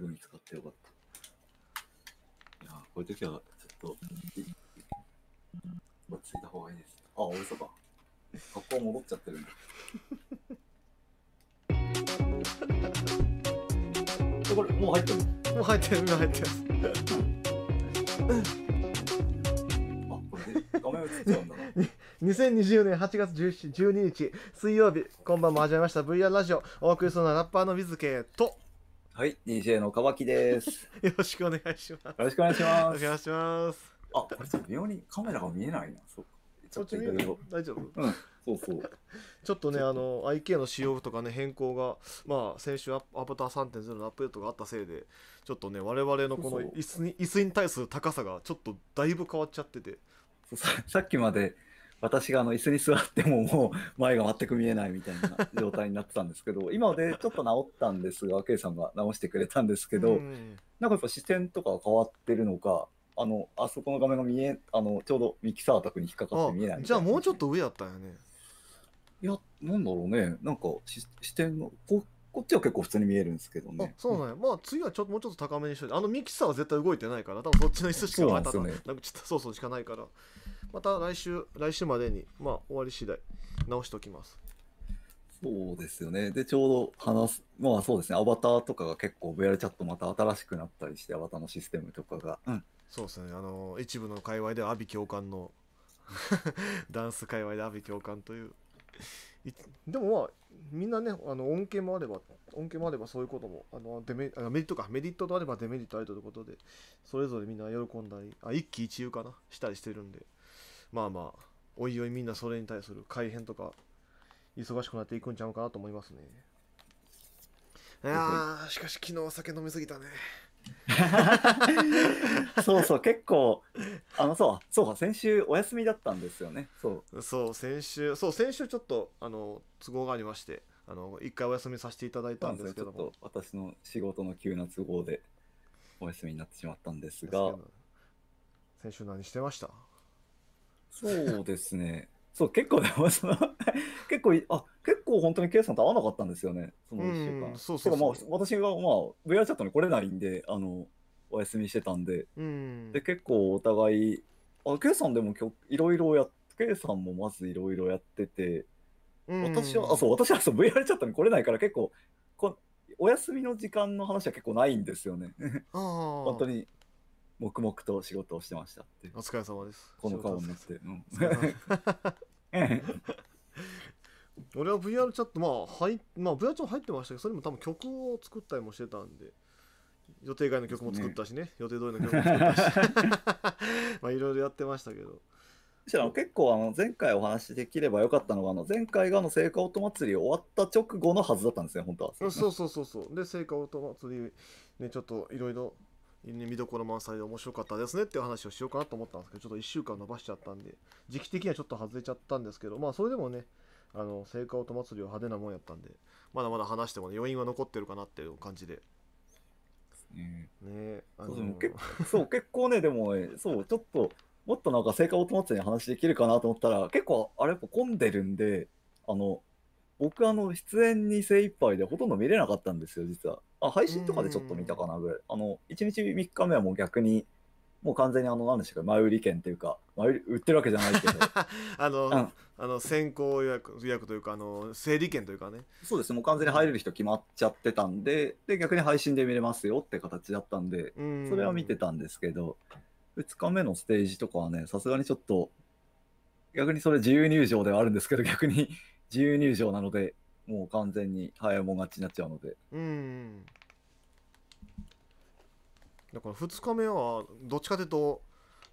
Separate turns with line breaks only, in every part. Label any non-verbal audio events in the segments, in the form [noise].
す見つかってよかった。いやこういう時は、ちょっと、
落ち着いた方がいいです。あ、そか。学校戻っちゃってるんだ。
これ、もう入ってるもう入ってる、もう入ってる。ん2020年8月17 12日水曜日、今晩も始めました VR ラジオ。お送りするのはラッパーの水ケと。は
い、DJ のかきです。
[laughs] よろしくお願いします。よろしくお願いします。お願いし
ます。あ、これさ、微妙にカメラが見えないな。そう
ちょっと大丈夫、
うん、そうそう。
[laughs] ちょっとね、あの、IK の仕様とかね、変更が、まあ、先週ア、バター3.0のアップデートがあったせいで、ちょっとね、我々のこの椅子に椅子に対する高さが、ちょっとだいぶ変わっちゃってて。
そさっきまで、私があの椅子に座ってももう前が全く見えないみたいな状態になってたんですけど今でちょっと治ったんですが K さんが直してくれたんですけど、うん、なんかやっぱ視線とか変わってるのかあのあそこの画面が見えあのちょうどミキサー宅に引っかかって見えない、ね、じゃあもうちょっと上やったんやねいやなんだろうねなんか視点のここっちは結構普通に見えるんですけどね。
そうなんや。まあ次はちょもうちょっと高めにしといて、あのミキサーは絶対動いてないから、多分そっちの椅子しかなですた、ね、なんかちょっとそうそうしかないから。また来週、来週までに、まあ、終わり次第直しておきます。
そうですよね。で、ちょうど話す、まあそうですね、アバターとかが結構 VR チャットまた新しくなったりして、アバターのシステムとかが。うん、
そうですね、あの、一部の界隈で阿炎共感の [laughs] ダンス界隈で阿炎共感という。でもまあ、みんなね、あの恩恵もあれば、恩恵もあればそういうことも、あのデメあメリットか、メリットとあればデメリットあるということで、それぞれみんな喜んだり、あ一喜一憂かな、したりしてるんで、まあまあ、おいおいみんなそれに対する改変とか、忙しくなっていくんちゃうかなと思いますね。いやしかし昨日お酒飲みすぎたね。[laughs] そうそう、結構、あ
の、そう、そうか、先週お休みだったんですよね。そ
う。そう、先週、そう、先週ちょっと、あの、都合がありまして、あの、一回お休みさせていただいたんですけども。私の仕事
の急な都合で、お休みになってしまったんですが。先週何してましたそうですね。そう結構で [laughs] その結構あ結構本当に K さんと会わなかったんですよね
その1週間。そうそう
そう私はまあ VR チャットに来れないんであのお休みしてたんで、
うん、で
結構お互いあ K さんでもきょいろいろや K さんもまずいろいろやってて、
うん、私はあそう私はそ
う VR チャットに来れないから結構こお休みの時間の話は結構ないんですよね [laughs] 本当に黙々と仕事をしてましたっ
てお疲れ様ですこの顔になって、うん [laughs] 俺は VR チャットまあい、まあ VR チャット入ってましたけどそれも多分曲を作ったりもしてたんで予定外の曲も作ったしね、ね、予定通りの曲も作ったし [laughs] [laughs] まあいろ
いろやってましたけどしろ結構あの前回お話しできればよかったのがあの前回があの聖火音祭り終わった直後のはずだったんですね本当はそうそ
うそうそうで聖火音祭りねちょっといろいろ見どころ満載で面白かったですねっていう話をしようかなと思ったんですけど、ちょっと1週間伸ばしちゃったんで、時期的にはちょっと外れちゃったんですけど、まあそれでもね、あの、聖火音祭りは派手なもんやったんで、まだまだ話しても、ね、余韻は残ってるかなっていう感じで。ねえ、あのー、そう結構ね、でも、ね、そう、ちょっと、
もっとなんか聖火音祭りに話できるかなと思ったら、結構、あれやっぱ混んでるんで、あの、僕、あの、出演に精一杯でほとんど見れなかったんですよ、実は。あ配信とかでちょっと見たかなぐらい、あの1日3日目はもう逆にもう完全にあの何でしたか前売り券というか前売り売ってるわけじゃないけど [laughs]
あの、うん、あの先行予約予約というかあの整理券というかねそうですもう完全に入れる人決まっちゃってたんでで逆に配信で
見れますよって形だったんでそれは見てたんですけど2日目のステージとかはねさすがにちょっと逆にそれ自由入場ではあるんですけど逆に [laughs] 自由入場なのでもう完全に早もがちになっちゃうので
うん
だから2日目はどっちかというと、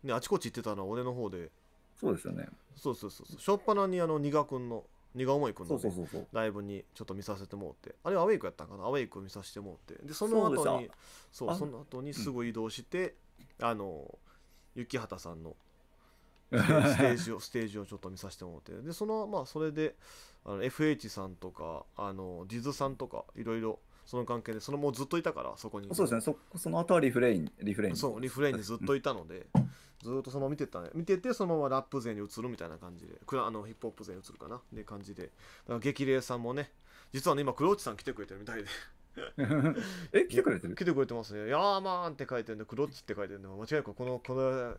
ね、あちこち行ってたのは俺の方でそうですよねそうそうそうそうしょっぱなにあのく君のが思い君の、ライブにちょっと見させてもうてあれはアウェイクやったんかなアウェイク見させてもうてでその後にそうその後にすぐ移動して、うん、あの雪畑さんの [laughs] ステージをステージをちょっと見させてもらってでそのまあそれであの FH さんとかあのディズさんとかいろいろその関係でそのもうずっといたからそこにそうで
すねそそのとはリフレインリフレイン
そうリフレインにずっといたので、ずっとそのまま見てたね見ててそのままラップ勢に移るみたいな感じでクあのヒップホップ勢に移るかなって感じでだから激励さんもね実はね今黒内さん来てくれてるみたいで [laughs] え来てくれてる来てくれてますね。ヤーマンって書いてるんで、クロッチって書いてるんで、間違いなくこの、この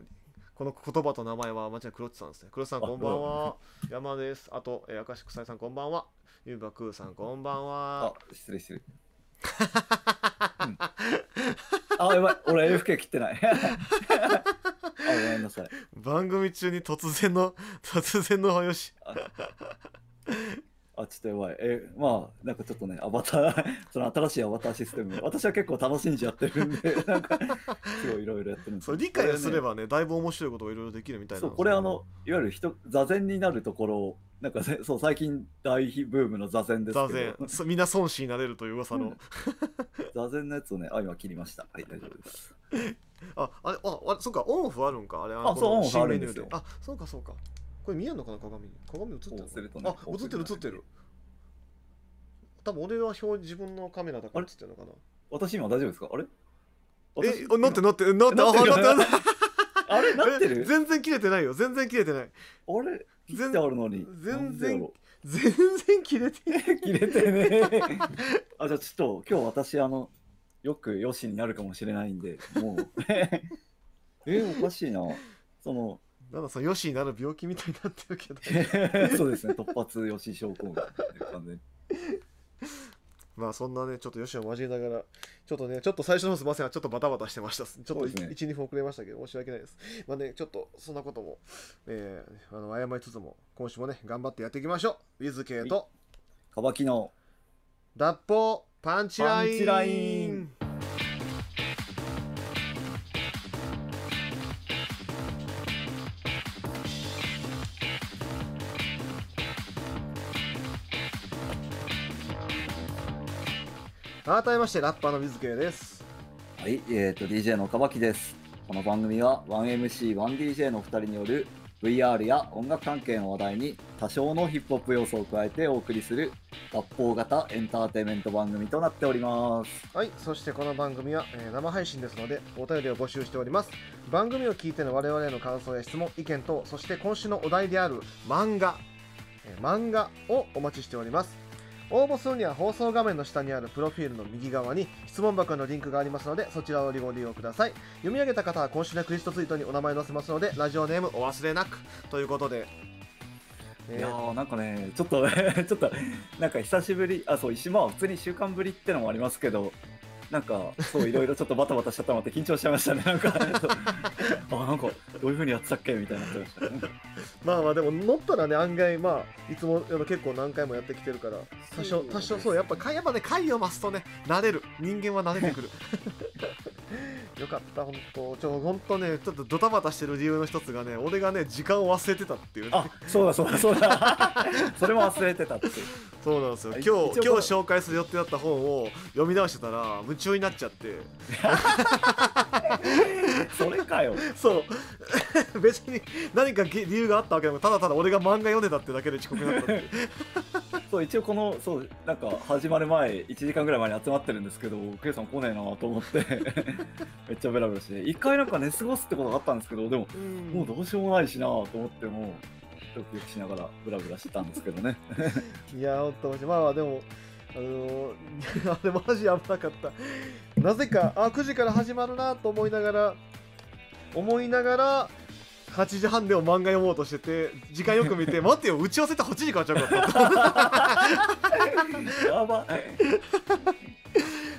この言葉と名前はまちゃ違い黒地さんですね。黒地さんこんばんは。山です。あと、えー、明石臭いさんこんばんは。ゆうばくうさんこんばんは。あ、失礼する。うん、あ、やばい。俺 AFK 切ってない。[laughs] あ、ごめんなさい。[laughs] 番組中に突然の、突然の早し。
あ、ちょっとやばい。え、まあ、なんかちょっとね、アバター [laughs] その新しいアバターシステム、私は結構楽しんじゃってるんで、[laughs] なんか、すごいいろいろやってるんですそれ理解すれば
ね、ねだいぶ面白いことがいろいろできるみたいな。そう、これ
あの、いわゆる人座禅になるところなんか、ね、そう、最近大ブームの座禅ですけど。
座禅。みんな孫子になれるという噂の。座禅のやつ
をね、あ、今切りました。はい、大丈夫です。[laughs] あ、あれ、あ、あそっか、オンオフあるんか、あれ、あ、あそう、オンオフあるんですよ。あ、
そうか、そうか。これ見えんのかな鏡に鏡映ってるするねあ映ってる映ってる多分俺は表自分のカメラだから映ってるのかな
私今大丈夫ですかあれえあなってなってなってなってなってな [laughs] あれなってる全然切れてないよ全然切れてないあれ切全ってあるのに
全然全然切れてない [laughs] 切
れてねあじゃあちょっと今日私あのよくよしになるかもしれないんでもう [laughs] えおかしいなそ
のなんだそのヨシになる病気みたいになってるけど [laughs] そうですね突発ヨシ症候群 [laughs] まあそんなねちょっとヨシを交えながらちょっとねちょっと最初のすみませんちょっとバタバタしてましたちょっと、12分遅れましたけど申し訳ないですまあねちょっとそんなことも、えー、あの謝りつつも今週もね頑張ってやっていきましょうウィズ系と、かばカバキの脱法パンチライン改めましてラッパーの水系です
はいえっ、ー、と DJ の岡脇ですこの番組は 1MC1DJ の2人による VR や音楽関係の話題に多少のヒップホップ要素を加えてお送りする学法型エンターテインメント番組となっております
はいそしてこの番組は、えー、生配信ですのでお便りを募集しております番組を聞いての我々への感想や質問意見等そして今週のお題である漫画、えー、漫画をお待ちしております応募するには放送画面の下にあるプロフィールの右側に質問箱のリンクがありますのでそちらをご利用ください読み上げた方は今週のクリストツイートにお名前載せますのでラジオネームお忘れなくということで
いや
ーなんかねちょっと [laughs] ちょっとなんか久しぶりあそう今は普通に週間ぶりってのもありますけどなんかそういろいろちょっとバタバタしちゃったのって緊張しちゃいましたねなんか [laughs] あなんかどういうふうにやってたっけみたいになってました、ね、
まあまあでも乗ったらね案外まあいつも結構何回もやってきてるから多少多少そうやっぱやっぱね回を増すとね慣れる人間は慣れてくる [laughs] よかった本当ちょ本当ねちょっとドタバタしてる理由の一つがね俺がね時間を忘れてたっていう、ね、あそうだそうだそうだ [laughs] それも忘れてたっていうそうなんですよ今日今日紹介する予定だった本を読み直してたら夢中になっちゃって [laughs] それかよそう [laughs] 別に何か理由があったわけでもただただ俺が漫画読んでたってだけで遅刻になったって
そう一応このそうなんか始まる前1時間ぐらい前に集まってるんですけどケイさん来ねえなと思ってめっちゃベラベラして一回なんか寝過ごすってことがあったんですけどでも、うん、もうどうしようもないしなと思ってもうくキドしながらブラブラしてたんですけどね
いやほんとまあまあでもあのー、[laughs] あれマジ危なかったなぜかあ9時から始まるなと思いながら思いながら8時半でも漫画読もうとしてて時間よく見て [laughs] 待ってよ打ち合わせって8時からちゃうかった [laughs] やばい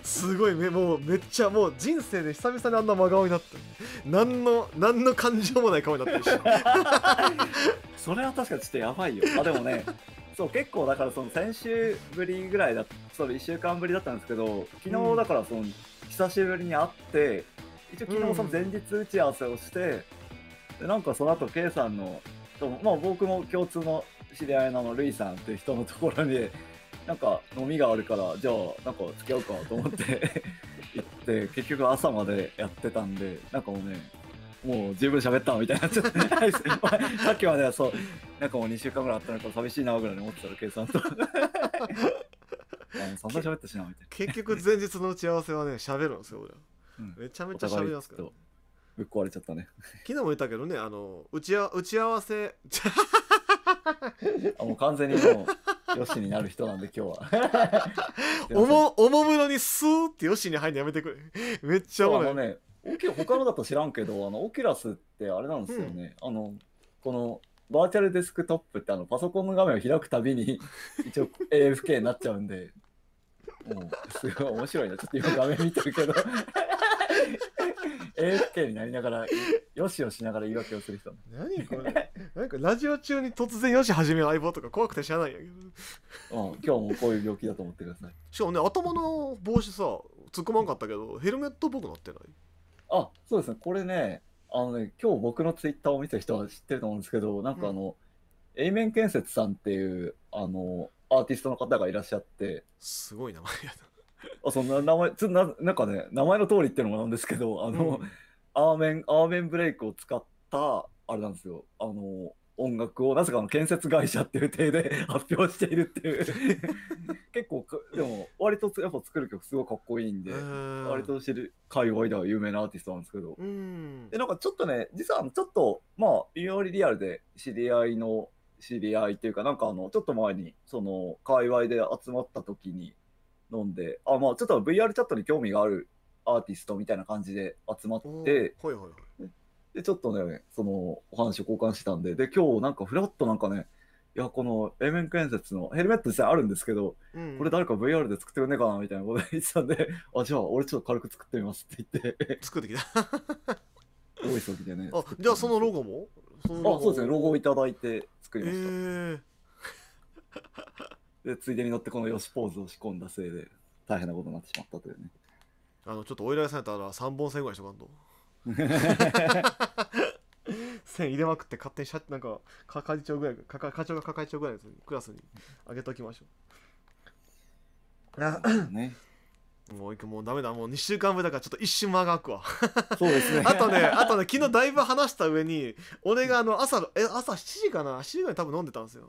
すごいめもうめっちゃもう人生で久々にあんな真顔になった何の何の感情もない顔になってるし [laughs] それ
は確かにちょっとやばいよあでも
ね [laughs] そう結構だからそ
の先週ぶりぐらいだその1週間ぶりだったんですけど昨日だからその、うん、久しぶりに会って一応昨日その前日打ち合わせをして、うん、でなんかその後 K さんのまあ僕も共通の知り合いのルイさんっていう人のところになんか飲みがあるからじゃあなんか付き合うかと思って [laughs] 行って結局朝までやってたんでなんかもうねもう十分喋ったみたいになっちゃって [laughs] さっきまではそうなんかもう2週間ぐらいあったのか寂しいなぐらいに思ってたら計算と [laughs] そんな喋ったしなみ
たいな結局前日の打ち合わせはね喋るんですよ俺、うん、めちゃめちゃ喋りますから、ぶっ壊れちゃったね昨日も言ったけどねあの打ちあ打ち合わせ [laughs] あもう完全にもうよしになる人なんで今日は [laughs] おもおもむろにスーってよしに入るのやめてく
れめっちゃおもろいね他のだと知らんけどあのオキュラスってあれなんですよね、うん、あのこのバーチャルデスクトップってあのパソコンの画面を開くたびに [laughs] 一応 AFK になっちゃうんでもうすごい面白いなちょっと今画面見てるけど
AFK になりながら、よしよしながら言い訳をする人。
何これ。
なんかラジオ中に突然よし始める相棒とか怖くて知らないんやけ
ど。うん、今日もこういう病気だと思ってください。
しかもね、頭の帽子さ、突っ込まんかったけど、ヘルメットっぽくなってないあ、そうですね。これね、あのね、今日僕のツイッターを見た
人は知ってると思うんですけど、なんかあの、うん、A 面建設さんっていう、あの、アーティストの方がいらっしゃって。すごい名前やな。あそんな名前つな、なんかね、名前の通りっていうのもなんですけど、あの、うん、アーメン、アーメンブレイクを使った、あれなんですよ、あの、音楽をなぜかの建設会社っていう体で [laughs] 発表しているっていう [laughs] 結構でも割とやっぱ作る曲すごいかっこいいんで割と知る界隈では有名なアーティストなんですけど
で
なんかちょっとね実はちょっとまあ妙にリアルで知り合いの知り合いっていうかなんかあのちょっと前にその界隈で集まった時に飲んで、あ、まあちょっと VR チャットに興味があるアーティストみたいな感じで集まって、はいはい、はい。で、ちょっとね、そのお話を交換したんで、で、今日なんかフラットなんかね、いや、この永面建設のヘルメット実際あるんですけど、うん、これ誰か VR で作ってくんねえかなみたいなこと言ってたんで、[laughs] あ、じゃあ俺ちょっと軽く作ってみますって言って。作ってきた。大急ぎでね。あ、
じゃあそのロゴもあ、そうですね、ロゴをいただい
て作りました。えーでついでに乗ってこのよしポーズを仕込んだせいで大変なことになってしまったというね
あのちょっとお依頼されたら3本線ぐらいしとかんと線入れまくって勝手にって、なんか係長ぐらいかか課長が係長ぐらいのクラスにあげときましょうあねもうもうダメだもう2週間分だからちょっと一瞬間が空くわ
そうですねあとねあ
とね昨日だいぶ話した上に俺があの朝え朝7時かな7時ぐらい多分飲んでたんですよ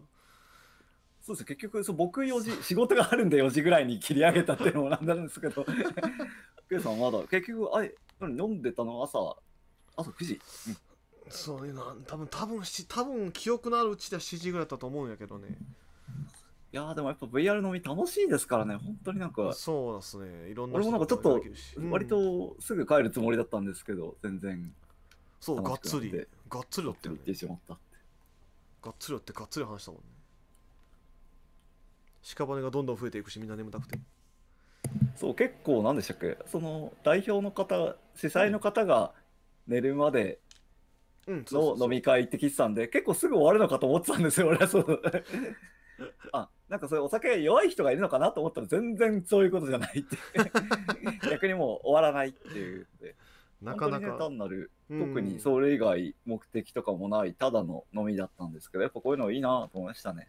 そうです結局そう
僕4時仕事があるんで4時ぐらいに切り上げたっていうのもなんなんですけど [laughs] ケイさんま
だ結局あれ飲んでたの朝朝9時、うん、そういうの多分多分し多分記憶のあるうちでは7時ぐらいだったと思うんやけどねいやでも
やっぱ VR 飲み楽しいですからね本当になんか
そうですねいろんな俺もなんかちょっと割
とすぐ帰るつもりだったんですけど、全然そうがっつりがっつり寄ってる、ね、ってしまった
がっつり寄ってがっつり話したもんね屍がどんどん増えていくしみんな眠たくて
そう結構なんでしたっけその代表の方主催の方が寝るまで
の飲み
会って聞いてたんで結構すぐ終わるのかと思ってたんですよ俺はそうあなんかそれお酒弱い人がいるのかなと思ったら全然そういうことじゃないって [laughs] 逆にもう終わらないっていうなかなか、単なる特にそれ以外目的とかもないただの飲みだったんですけどやっぱこういうのいいなと思いましたね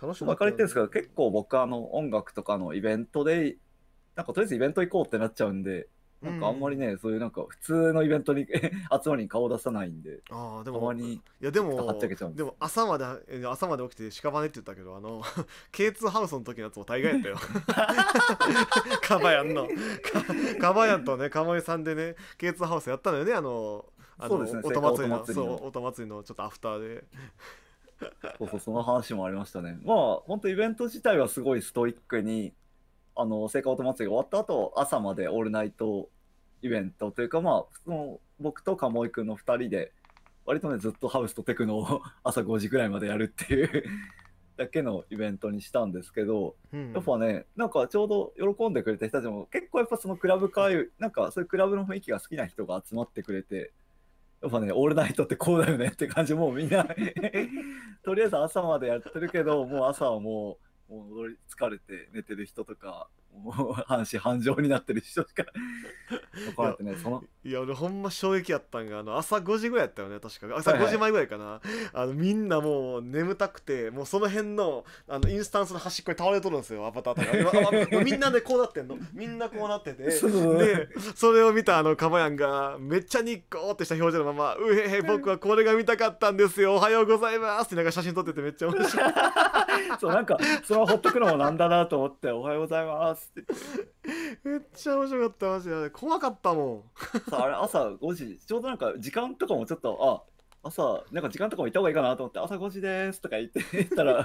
楽しかっかれてるんですけど、結構僕あの音楽とかのイベントで、なんかとりあえずイベント行こうってなっちゃうんで、なんかあんまりね、うん、そういうなんか普通のイベントに [laughs] 集まりに顔出さないんで、
あ
でもたまにいやでもでも朝まで朝まで起きて屍って言ったけどあの K2 [laughs] ハウスの時のやつも大概やったよ。[laughs] カバヤンのカバヤンとねカモイさんでね K2 ハウスやったのよねあのあの、ね、音祭りのそう音祭りのちょっとアフターで。そ
うそう、その話もありましたね。
まあ、本当イベント
自体はすごいストイックに、あの、聖火音祭りが終わった後、朝までオールナイトイベントというか、まあ、その僕と鴨居くんの2人で、割とね、ずっとハウスとテクノを朝5時ぐらいまでやるっていうだけのイベントにしたんですけど、うん、やっぱね、なんかちょうど喜んでくれた人たちも、結構やっぱそのクラブ会、なんかそういうクラブの雰囲気が好きな人が集まってくれて、やっぱね、オールナイトってこうだよねって感じ、もうみんな [laughs] とりあえず朝までやってるけど、もう朝はも
う、もう疲れて寝てる人とか、
もう半死半生になってる人しか
ってねその
いや俺ほんま衝撃やったんがあの朝5時ぐらいやったよね確か朝5時前ぐらいかな、はいはい、あのみんなもう眠たくてもうその辺のあのインスタンスの端っこに倒れとるんですよアバターとかみんなでこうなってんのみんなこうなっててでそれを見たあのかまやんがめっちゃにっこーってした表情のまま「うへへ僕はこれが見たかったんですよおはようございます」ってなんか写真撮っててめっちゃ面白い [laughs] そうなんかそれはほっとくのもなんだなと思って「おはようございます」つってめっちゃ面白かったマジで怖かったもん
あれ朝5時ちょうどなんか時間とかもちょっとあ朝なんか時間とかも行った方がいいかなと思って朝5時ですとか言って [laughs] 言ったら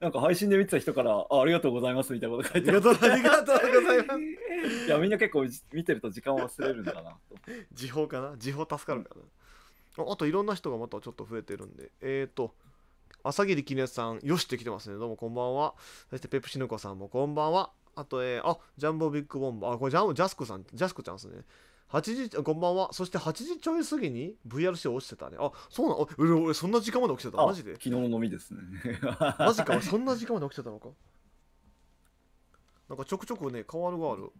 なんか配信で見てた人からあありがとうございますみたいなこと書いてあありがとうございます [laughs] いやみんな結構
見てると時間を忘れるんだな時報かな時報助かるかな、うん、あといろんな人がまたちょっと増えてるんでえっ、ー、と朝霧きねさんよしって来てますねどうもこんばんはそしてペプシヌコさんもこんばんはあと、えー、あ、ジャンボビッグボンバー。あ、これジャンジャスコさん、ジャスコちゃんですね。8時、こんばんは。そして8時ちょい過ぎに VRC 落ちてたね。あ、そうなの俺、俺そんな時間まで起きてた。マジで。昨日の
飲みですね。[laughs] マジか、
そんな時間まで起きてたのか。なんかちょくちょくね、変わる変わる。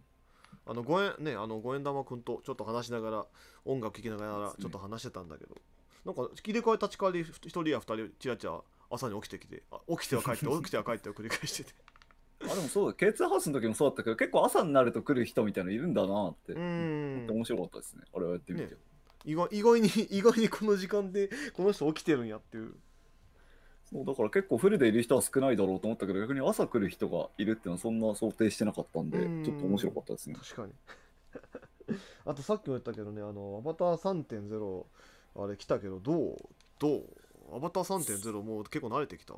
あの、ごえん、ね、あの、ごえん玉くんとちょっと話しながら、音楽聴きながら、ちょっと話してたんだけど。なんか、切り替え立ち替わり、1人や2人、ちらちら朝に起きてきて、あ起きては帰って、起きては帰ってを繰
り返してて。あでもそうだ K2 ハウスの時もそうだったけど結構朝になると来る人みたいのいるんだなって面白かったですねあれはやってみて、
ね、意外意外に [laughs] 意外にこの時間でこの人起きてるんやっていう
そうだから結構フルでいる人は少ないだろうと思ったけど逆に朝来る人がいるっていうのはそんな想定してなかったんでちょっと面白かったですね確かに
[laughs] あとさっきも言ったけどねあのアバター3.0あれ来たけどどうどうアバター3.0もう結構慣れてきた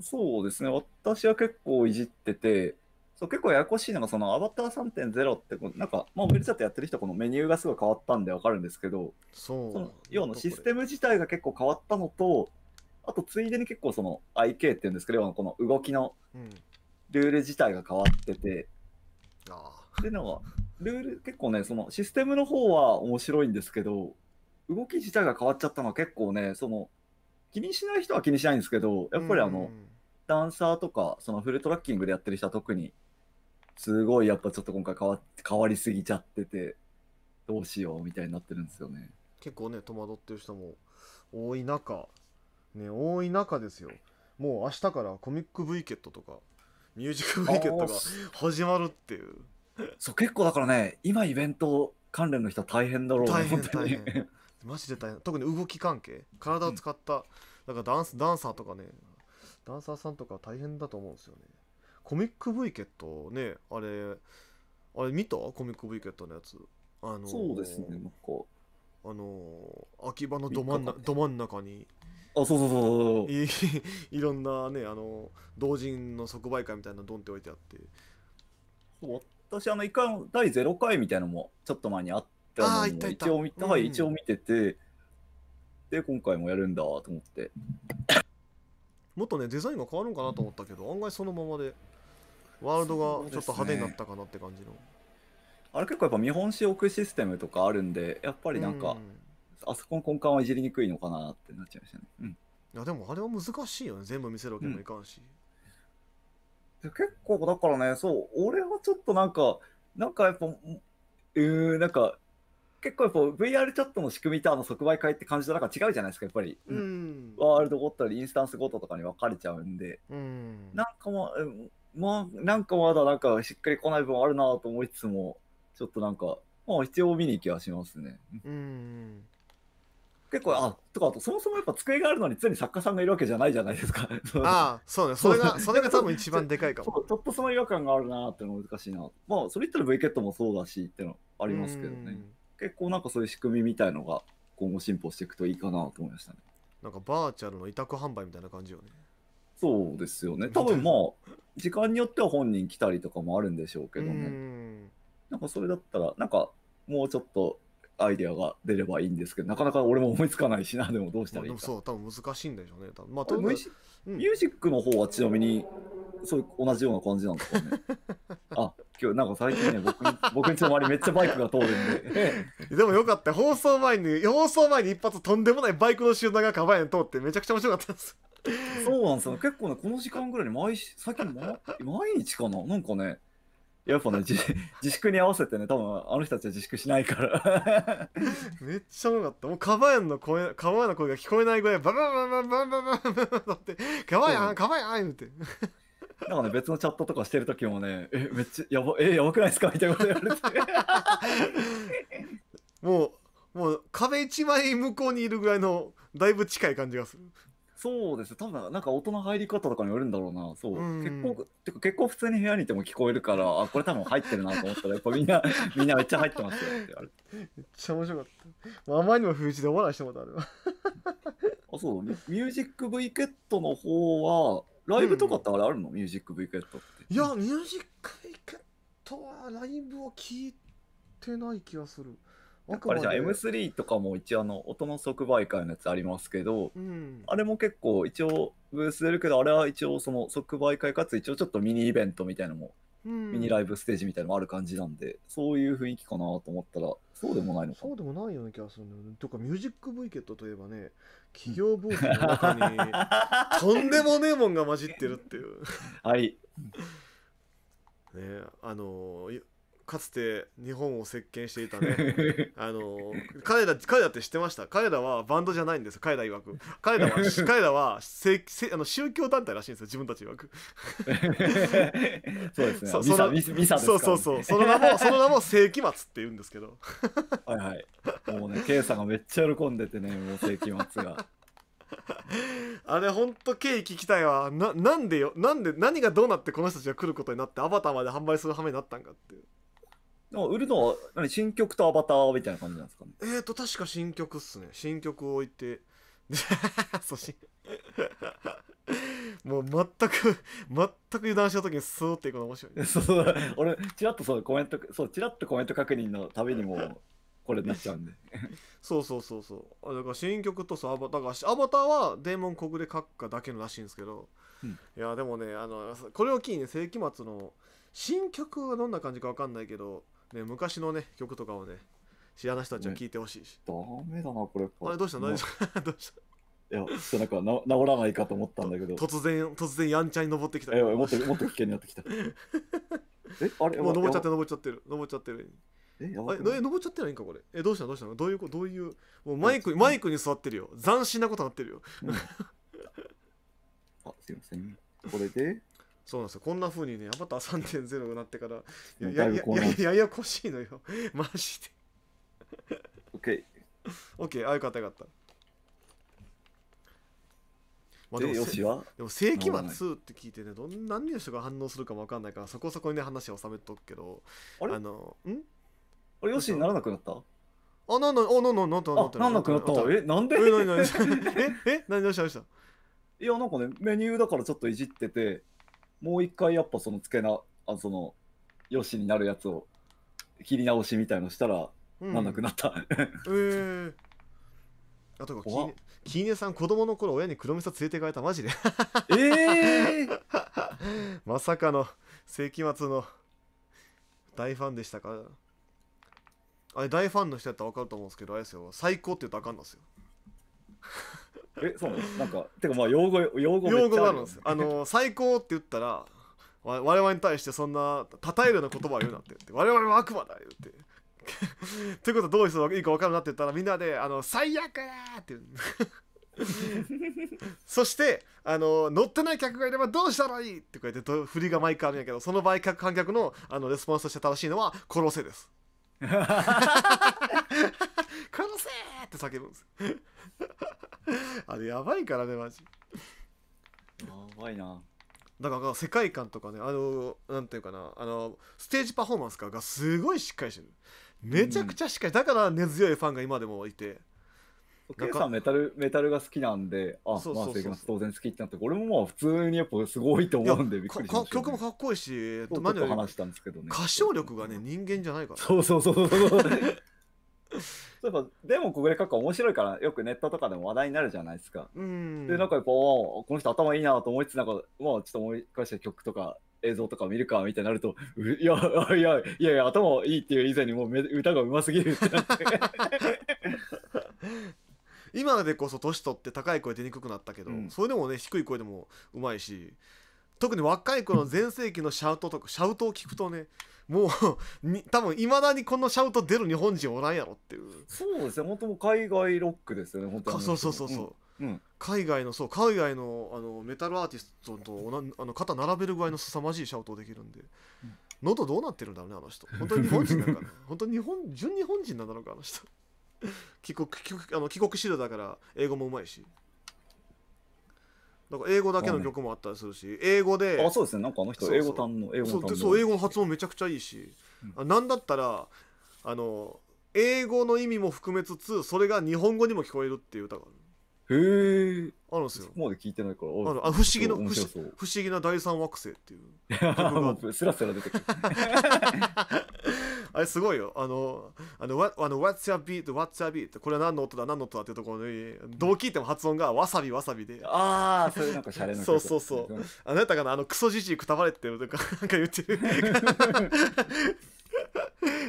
そうですね、私
は結構いじってて、そう結構ややこしいのが、そのアバター3.0ってこう、なんか、まあ、モビルチャットやってる人、このメニューがすごい変わったんでわかるんですけど、そうその要のシステム自体が結構変わったのと、あと、ついでに結構その IK っていうんですけど、要この動きのルール自体が変わってて、うん、あっていうのが、ルール、結構ね、そのシステムの方は面白いんですけど、動き自体が変わっちゃったのは結構ね、その、気にしない人は気にしないんですけど、やっぱりあの、うん、ダンサーとか、そのフルトラッキングでやってる人は特に、すごいやっぱちょっと今回変わ変わりすぎちゃってて、どうしようみたいになってるんですよね。
結構ね、戸惑ってる人も多い中、ね、多い中ですよ。もう明日からコミックブイケットとか、ミュージック
ブイケットが始まるっていう。そう、結構だからね、今イベント関連の人大変だろう大変大
変。マジで大変特に動き関係体を使った、んかダンスダンサーとかねダンサーさんとか大変だと思うんですよねコミック V ケットねあれあれ見たコミック V ケットのやつあのそうですねなんかあの秋葉のど真ん中ど真ん中に
あそうそうそう
い [laughs] いろんなねあの同人の即売会みたいなドンって置いてあって
私あの一回第0回みたいなのもちょっと前にあってたの一応見た、はい、一応見てて、で、今回もやるんだと思って。[laughs]
もっとね、デザインが変わるんかなと思ったけど、案外そのままで、ワールドがちょっと派手になったかなって感じの。ね、
あれ結構やっぱ見本紙置くシステムとかあるんで、やっぱりなんか、うん、あそこの根幹はいじりにくいのかな
ってなっちゃいましたね。うん、いやでもあれは難しいよね、全部見せるわけにもいかんし。うん、結構だからね、そう、俺はちょっとなんか、なんかやっぱ、う
ーん、なんか、結構やっぱ VR チャットの仕組みとあの即売会って感じとなんか違うじゃないですかやっぱり、うん、ワールドごとにインスタンスごととかに分かれちゃうんで、うん、なんかままあ、なんかまだなんかしっかりこない分あるなと思いつつもちょっとなんかまあ必要を見に行きはしますね。うん結構、あ、とか、あと、そもそもやっぱ机があるのに常に作家さんがいるわけじゃないじゃないですか。ああ、そうね。それが、それが多分一番でかいかも。ちょっとその違和感があるなっての難しいな。まあ、それ言ったら V ケットもそうだしってのありますけどね。結構なんかそういう仕組みみたいのが今後進歩していくといいかなと思いましたね。
なんかバーチャルの委託販売みたいな感じよね。
そうですよね。多分まあ、時間によっては本人来たりとかもあるんでしょうけど
ね。なんかそれだっ
たら、なんかもうちょっとアイデアが出ればいいんですけど、なかなか
俺も思いつかないしな、でもどうしたらいいか。まあ、そう、多分難しいんでしょうね。まあ、ミュ
ージックの方はちなみにそう同じような感じなんですかね。[laughs] あ今日なんか最近ね僕に僕に周りめっちゃバイ
クが通るんで [laughs] でもよかった放送前に放送前に一発とんでもないバイクの集団がカバヤン通ってめちゃくちゃ面白かったですそうなんですよ結構ねこの時間ぐらいに毎最近
毎日かななんかねやっぱね自粛に合わせてね多分あの人たちは自粛しないか
ら [laughs] めっちゃおかったもうカバヤンの声カバヤンの声が聞こえないぐらいバババババババババって「ババババババババって。
なんかね、別のチャットとかしてる時もね、え、めっちゃ、やば、え、やばくないですかみたいなこと言われて。[laughs] もう、もう壁一枚向こうにいるぐらいの、だいぶ近い感じがする。そうです多分なんか音の入り方とかによるんだろうなそう、う結構てか結構普通に部屋にいても聞こえるからあこれ多分入ってるなと思ったらやっぱみんな [laughs] みんなめっちゃ入っ
てますよって言われてめっちゃ面白かったあまりにも封じでお笑いしてもらったあれ
はあそうミュージック V ケットの方はライブとかってあれあるの、ミュージックビケットっ
いや、ミュージックビケットはライブは聞いてない気がする。あれじゃあ M3
とかも一応あの音の即売会のやつありますけど、うん、あれも結構一応ブース出るけどあれは一応その即売会かつ一応ちょっとミニイベントみたいなのも、うん、ミニライブステージみたいなのもある感じなんでそういう雰囲気かなと思ったらそうでもないのか
そうでもないような気がするのよね。とか、ミュージックブイケットといえばね、企業ブームの中に、とんでもねえもんが混じってるっていう。はい。ねあのー、かつて日本を席巻していたね [laughs] あの彼ら彼らって知ってました彼らはバンドじゃないんです彼ら曰く彼らは [laughs] 彼らはせせあの宗教団体らしいんですよ自分たち曰く [laughs] そうですねそミサですか、そうそうそうその名もその名も世紀末って言うんですけどはいはいもうねイさんがめっちゃ喜んでてねもう世紀末が。あれほんと経緯聞きたいわななんでよなんで何がどうなってこの人たちが来ることになってアバターまで販売する羽目になったんかっていうも売るのは何新曲とアバターみたいな感じなんですかねえーと確か新曲っすね新曲を置いて [laughs] そし [laughs] もう全く全く油断した時にスーっていくの面白い、ね、そう俺
ちらっとそうコメントそうちらっとコメント確認のたびにもこれになっちゃうんでそうそうそうそ
うだから新曲とそうアバターがアバターはデーモン国で書くかだけのらしいんですけど、うん、いやでもねあのこれを機にね世紀末の新曲はどんな感じか分かんないけどね、昔のね、曲とかをね、知らない人たちは聞いてほしいし。
ダメだな、これ。あれ、どうした大丈 [laughs] どうしたいや、ちょっとなんかな治らないかと思ったんだけど。突
然、突然やんちゃに登ってきた。いや、もっともっと危
険になってきた。[laughs] え、
あれもう登っちゃって、登っちゃってる。登っちゃってる。え、え、登っちゃってないんか、これ。え、どうしたのどうしたどういう、どういう、もうマイク、マイクに座ってるよ。斬新なことなってるよ。うん、あ、すいません。これで、そうなんですよこんなふうにねアバター3.0になってからややややややこしいのよ [laughs] マ
ジで
OK オッケーあよかったよかった
まあ、でもよしはでも世紀末
って聞いてねどん何の人が反応するかも分かんないからそこそこにね話を収めとくけどあれあのんあれよしにならなくなったあなんなんあなんなんなんなんなんなくなったえなんでえ [laughs] え
え何どうしたどうしたいやなんかねメニューだからちょっといじっててもう一回やっぱそのつけなあそのよしになるやつを切り直しみたいのし
たら、うん、なんなくなったえー [laughs] あとかキーネさん子供の頃親に黒みそ連れてかれたマジでええー、[laughs] まさかの世紀末の大ファンでしたかあれ大ファンの人やったら分かると思うんですけどあれですよ最高って言うとあかんなんですよえそうなのなんかてかまあ用語用語用語なんですあの最高って言ったら我々に対してそんなたたえるような言葉を言うなってって我々は悪魔だよってということはどうすればいいか分からなって言ったらみんなで「あの最悪や!」って言う
[laughs]
そしてあの乗ってない客がいればどうしたらいいってこうやって振りが毎回あるんやけどその場合観客のあのレスポンスとして正しいのは「殺せ」です。[laughs] [laughs] 殺せって叫ぶんです。[laughs] あれやばいからねマジやばいなだから世界観とかねあのなんていうかなあのステージパフォーマンスかがすごいしっかりしてるめちゃくちゃしっかり、うん、だから根強いファンが今でもいてお客さんメタルメタルが好
きなんで、あ、そうそうそう当然好きってなって、俺もまあ普通にやっぱすごいと思うんでびっくりししね、曲もかっこいいし、えっと、何を話したんですけどね。
歌唱力がね、人間じゃないから。そうそうそうそ
う。そういえば、でもこれ過去面白いから、よくネットとかでも話題になるじゃないですか。
うん。で、な
んかやっぱ、この人頭いいなと思いつつ、なんか、まあ、ちょっと思い返して曲とか映像とか見るかみたいになると、いや、いや、いやいや、頭いいっていう以前にもう歌
が上ますぎるってなって。[laughs] 今でこそ年取って高い声出にくくなったけど、うん、それでもね低い声でもうまいし特に若い頃の全盛期のシャウトとかシャウトを聞くとねもう多分いまだにこのシャウト出る日本人おらんやろっていうそうですね本当も海外ロックですよね本当にそうそうそうそう、うん、海外のそう海外のあのメタルアーティストとあの肩並べるぐらいの凄まじいシャウトできるんで、うん、喉どうなってるんだろうねあの人本当に日本人なのかな [laughs] 本当に日本純日本人なんだろうかあの人帰国帰国あの帰国資料だから英語もうまいしだから英語だけの曲もあったりするし、英語であそうですねなんかあの人英語単の英語のそう英語の発音めちゃくちゃいいし、うなんだったらあの英語の意味も含めつつそれが日本語にも聞こえるっていう歌がある
へえ。あるんですよ。そこまで聞いてないから。あのあ不思議な不思不
思議な第三惑星っていう [laughs] スラスラ出てくる。[laughs] あれすごいよ。あの、あの、あの What's your beat? What's your beat? これは何の音だ何の音だっていうところに、どう聞いても発音がわさびわさびで、ああ、そういうなんかシャレの曲。そうそうそう。あなたかなあのクソじじいくたばれてるとか [laughs] なんか言ってる。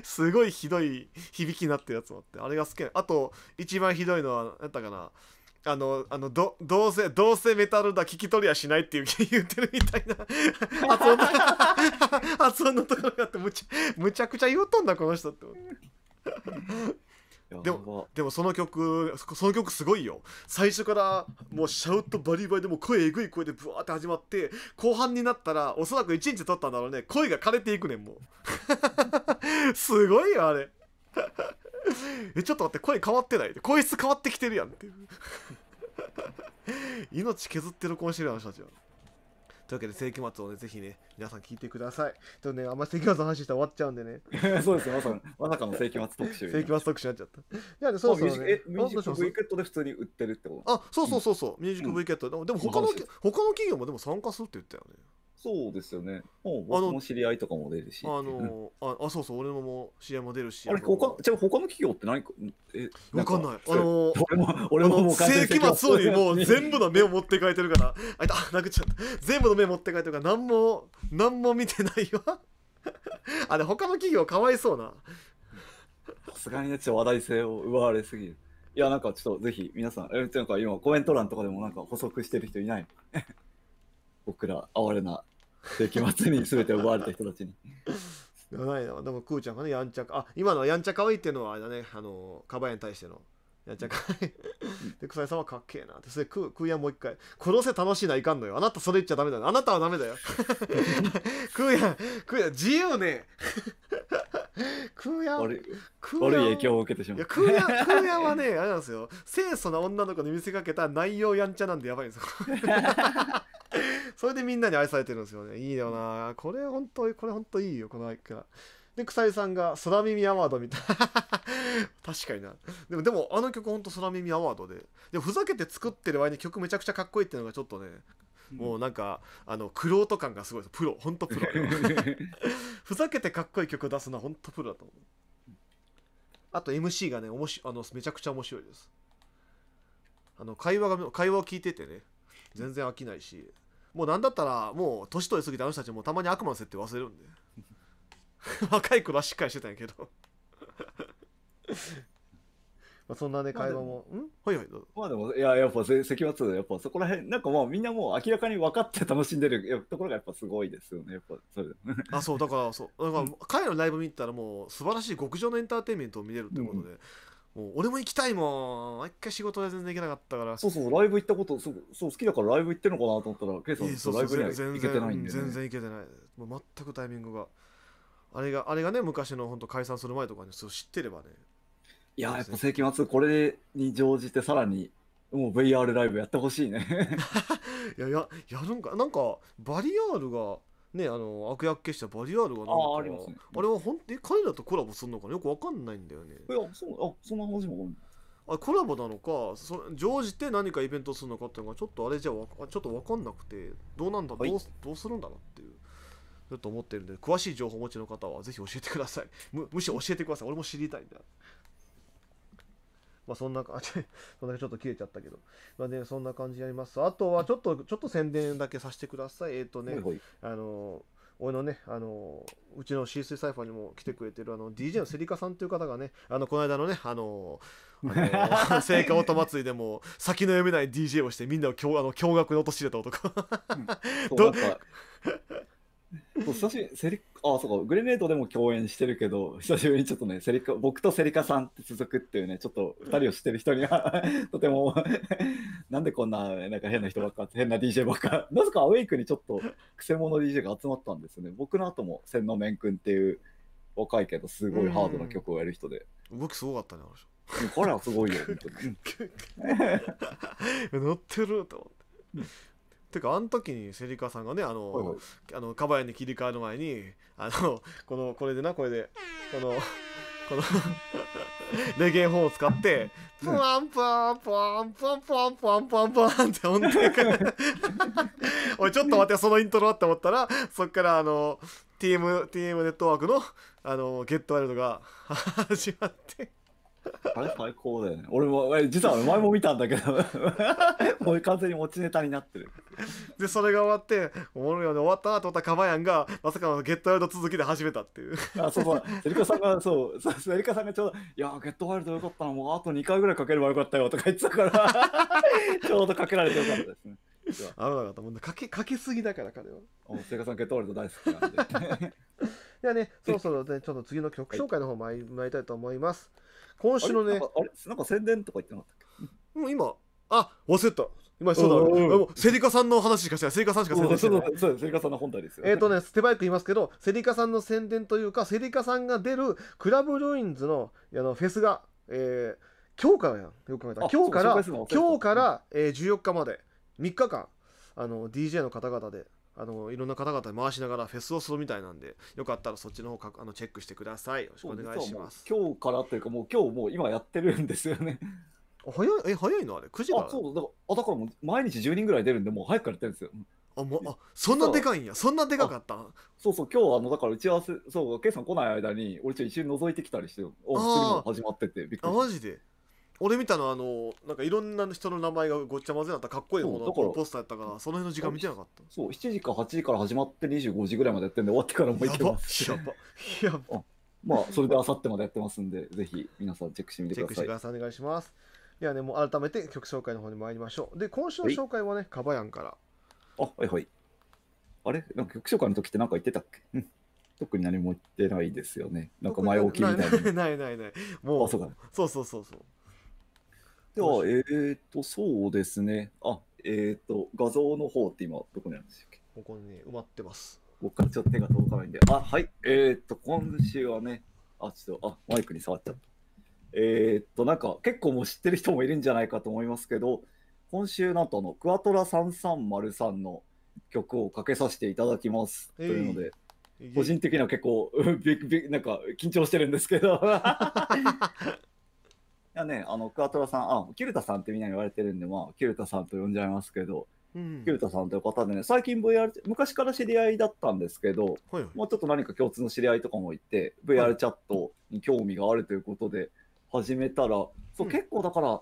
すごいひどい響きになってるやつもあって、あれが好きあと、一番ひどいのは、なんだたかなあの、あの、ど、どうせ、どうせメタルだ、聞き取りはしないっていう [laughs] 言ってるみたいな [laughs] 発音の [laughs] 発音のところがあって、むちゃ、むちゃくちゃ言うとんだ、この人ってでも、でもその曲、その曲すごいよ。最初からもうシャウトバリバリでも声えぐい声でブワーって始まって、後半になったら、おそらく1日撮ったんだろうね、声が枯れていくねん、もう。すごいよ、あれ。[laughs] えちょっと待って声変わってない声質変わってきてるやんっていう [laughs] 命削って録音してるような人たちはというわけで世紀末をねぜひね皆さん聞いてくださいとねあんま世紀末の話したら終わっちゃうんでね
[laughs] そうですよまさまさかの世紀末
特集世紀末特集になっちゃったいやでそうそう、ね、えミュージック V イケットで普通に売ってるってことあそうそうそうそう、うん、ミュージック V イケットでも,、でも他の、うん、他の企業もでも参加するって言ったよねそうですよ
ね。もう僕も知り合いとかも出るし。あの
ああ、そうそう、俺も知り合いも出るし。あれ、他、じゃ他の企業って何か、え、わかんない。あのー、
俺も、俺ももう世紀末にもう全部
の目を持って帰ってるから、あいた、殴っちゃった。全部の目持って帰ってるから、何も、何も見てないよ。[laughs] あれ、他の企業かわいそうな。
さすがにね、ちょっと話題性を奪われすぎる。いや、なんかちょっとぜひ皆さん、え、なんか今コメント欄とかでもなんか補足してる人いない [laughs] 僕ら、哀れな世紀末に全て奪われた人たちに。
やばいなでもくーちゃんがねやんちゃかあ今のやんちゃかわいいっていうのはあれだねあのかばヤに対してのやんちゃかわいいで草井さんはかっけえなってそれくーやんもう一回殺せ楽しいないかんのよあなたそれ言っちゃダメだよあなたはダメだよく [laughs] ーやんくーやん自由ね [laughs]
クーやん、悪い
影響を受けてしまうクーやん、
クーやんはねあれなんですよ清楚な女の子に見せかけた内容やんちゃなんでやばいんですよ [laughs] [laughs] それでみんなに愛されてるんですよね。いいよな。これ本当これ本当いいよ、このイクラ。で、草井さんが空耳アワードみたいな。[laughs] 確かにな。でも、でもあの曲ほんと空耳アワードで。でふざけて作ってる割に曲めちゃくちゃかっこいいっていうのがちょっとね、もうなんか、あの、クロ感がすごいです。プロ、ほんとプロ。[laughs] ふざけてかっこいい曲出すのはほんとプロだと思う。あと MC がね、おもしあのめちゃくちゃ面白いです。あの会話が、会話を聞いててね、全然飽きないし、もうなんだったらもう年取りすぎてあの人たちもたまに悪魔の設定忘れるんで [laughs] 若い頃はしっかりしてたんやけど [laughs] まあそんなね会話も、まあ、んはいはいどう
ぞまあでもいややっぱ関松やっぱそこら辺なんかもうみんなもう明らかに分かって楽しんでるところがやっぱすごいですよ
ねやっぱそれあそうだからそうだから彼のライブ見たらもう素晴らしい極上のエンターテインメントを見れるってことで、うんもう俺も行きたいもん毎回仕事で全然行けなかったからそうそうライブ行ったことそうそう好きだからライブ行ってるのかなと思ったらケイさん、ライブには行けてないんで、ね、全然行けてないもう全くタイミングがあれがあれがね昔の本当解散する前とかにそう知ってればね
いや、やっぱ世紀末これに乗じてさらにもう VR ラ
イブやってほしいね [laughs] いやややるんかなんかバリアールがねあの悪役消したバリィアールがなんかあありますれは本当に彼らとコラボするのかよくわかんないんだよねいやそあそんな話もあコラボなのかそ常時って何かイベントするのかっていうのがちょっとあれじゃわちょっと分かんなくてどうなんだ、はいどうどうするんだなっていうちょっと思ってるんで詳しい情報をお持ちの方はぜひ教えてくださいむむしろ教えてください俺も知りたいんだよまあそんな感じ、[laughs] そんちょっと切れちゃったけど。まあね、そんな感じやります。あとはちょっと、ちょっと宣伝だけさせてください。えっ、ー、とね、いい、あの、俺のね、あの、うちの C3 サイファーにも来てくれてる、あの、DJ のセリカさんという方がね、あの、この間のね、あの、あの [laughs] 聖火音ト祭りでも先の読めない DJ をしてみんなを驚あの驚愕に陥れた男 [laughs]
そう久しぶりセリあそうかグレネードでも共演してるけど久しぶりにちょっとねセリカ僕とセリカさんって続くっていうねちょっと2人を知ってる人には [laughs] とてもなんでこんななんか変な人ばっか変な DJ ばっかなぜかアウェイクにちょっとくせ者 DJ が集まったんですよね僕の後も千の面君っていう若いけどすごいハードな曲をやる人で
動きすごかったねあの
人これはすごいよ本当に [laughs]
乗ってると思って。てかあの時にセリカさんがねあの、はいはい、あのカバヤに切り替える前にあの [laughs] このこれでなこれでこのこの [laughs] レゲエ4を使ってプワンプワンプワンプワンプワンプワンプワンプワンって音程か [laughs] おいちょっと待ってそのイントロって思ったらそっからあの TM, TM ネットワークのあのゲットワイルドが始まって。[laughs] あれ最高だよね。俺も、実は前も見たんだけど、[laughs] もう完全に持ちネタになってる。[laughs] で、それが終わって、おもろいよね、終わったなと思ったカバヤンが、まさかのゲットワイルド続きで始めたっていう。あ、そうそう。エリカさんが、そう、そうリカさんがち
ょうど、いや、ゲットワイルドよかったな、もうあと2回ぐらいかければよかったよとか言ってたから、ちょうどかけられてよかった
ですね。危なかったもんかけかけすぎだから彼はおいかさんゲットワールド大好きなんでではねそろそろねちょっと次の曲紹介の方参りたいと思います、はい今週のねあれなんか宣伝とか言ってなかったっけもう今あ忘れた今そうだ、ね、もうセリカさんの話しかしてないセリカさんしか宣伝してないそうセリカさんの本体ですよ、ね、えっ、とね手早く言いますけどセリカさんの宣伝というかセリカさんが出るクラブルーインズのあのフェスが、えー、今日からやんよく考えた今日から今日から、えー、14日まで3日間あの DJ の方々であのいろんな方々に回しながらフェスをするみたいなんでよかったらそっちの方かあのチェックしてくださいよろしくお願いします今日からというかもう今日もう今やってるんですよね [laughs] 早いえ早いのあれ9時からあそうだから
だからもう毎日10人ぐらい出るんでもう早くからやってるんですよあもうあそんなでかいんやそんなでかかったそうそう今日あのだから打ち合わせそうケイさん来ない間に俺ちょっと一瞬覗いてきたりしてああ
始まっててびっくりあマジで俺見たのあのなんかいろんな人の名前がごっちゃ混ぜだなったかっこいいものポスターやったからその辺の時間見てなかっ
たそう7時か8時から始まって25時ぐらいまでやってんで終わってからもう行ますやばやば [laughs] やばまあそれであさってまでやってますんでぜひ皆さんチェックしてみてくださいチェックしてくださ
いお願いしますいやねもう改めて曲紹介の方に参りましょうで今週の紹介はねかばやんから
あはいはいあれなんか曲紹介の時って何か言ってたっけ特に何も言ってないですよねなんか前置きみたい
なないないないもうあそうかそうそうそうそうでは、え
っ、ー、と、そうですね。あ、えっ、ー、と、画像の方って今、どこにあるんでした
ここに、ね、埋まってます。
僕からちょっと手が届かないんで。あ、はい。えっ、ー、と、今週はね、あ、ちょっと、あ、マイクに触っちゃった。えっと、なんか、結構もう知ってる人もいるんじゃないかと思いますけど、今週、なんと、あの、クワトラ3303の曲をかけさせていただきます。というので、個人的には結構、[laughs] なんか、緊張してるんですけど。[laughs] やね、あの、クアトラさん、あ、キルタさんってみんなに言われてるんで、まあ、キルタさんと呼んじゃいますけど、うん、キルタさんという方でね、最近 VR、昔から知り合いだったんですけど、はい、もうちょっと何か共通の知り合いとかもいて、VR チャットに興味があるということで、始めたら、はい、そう、結構だから、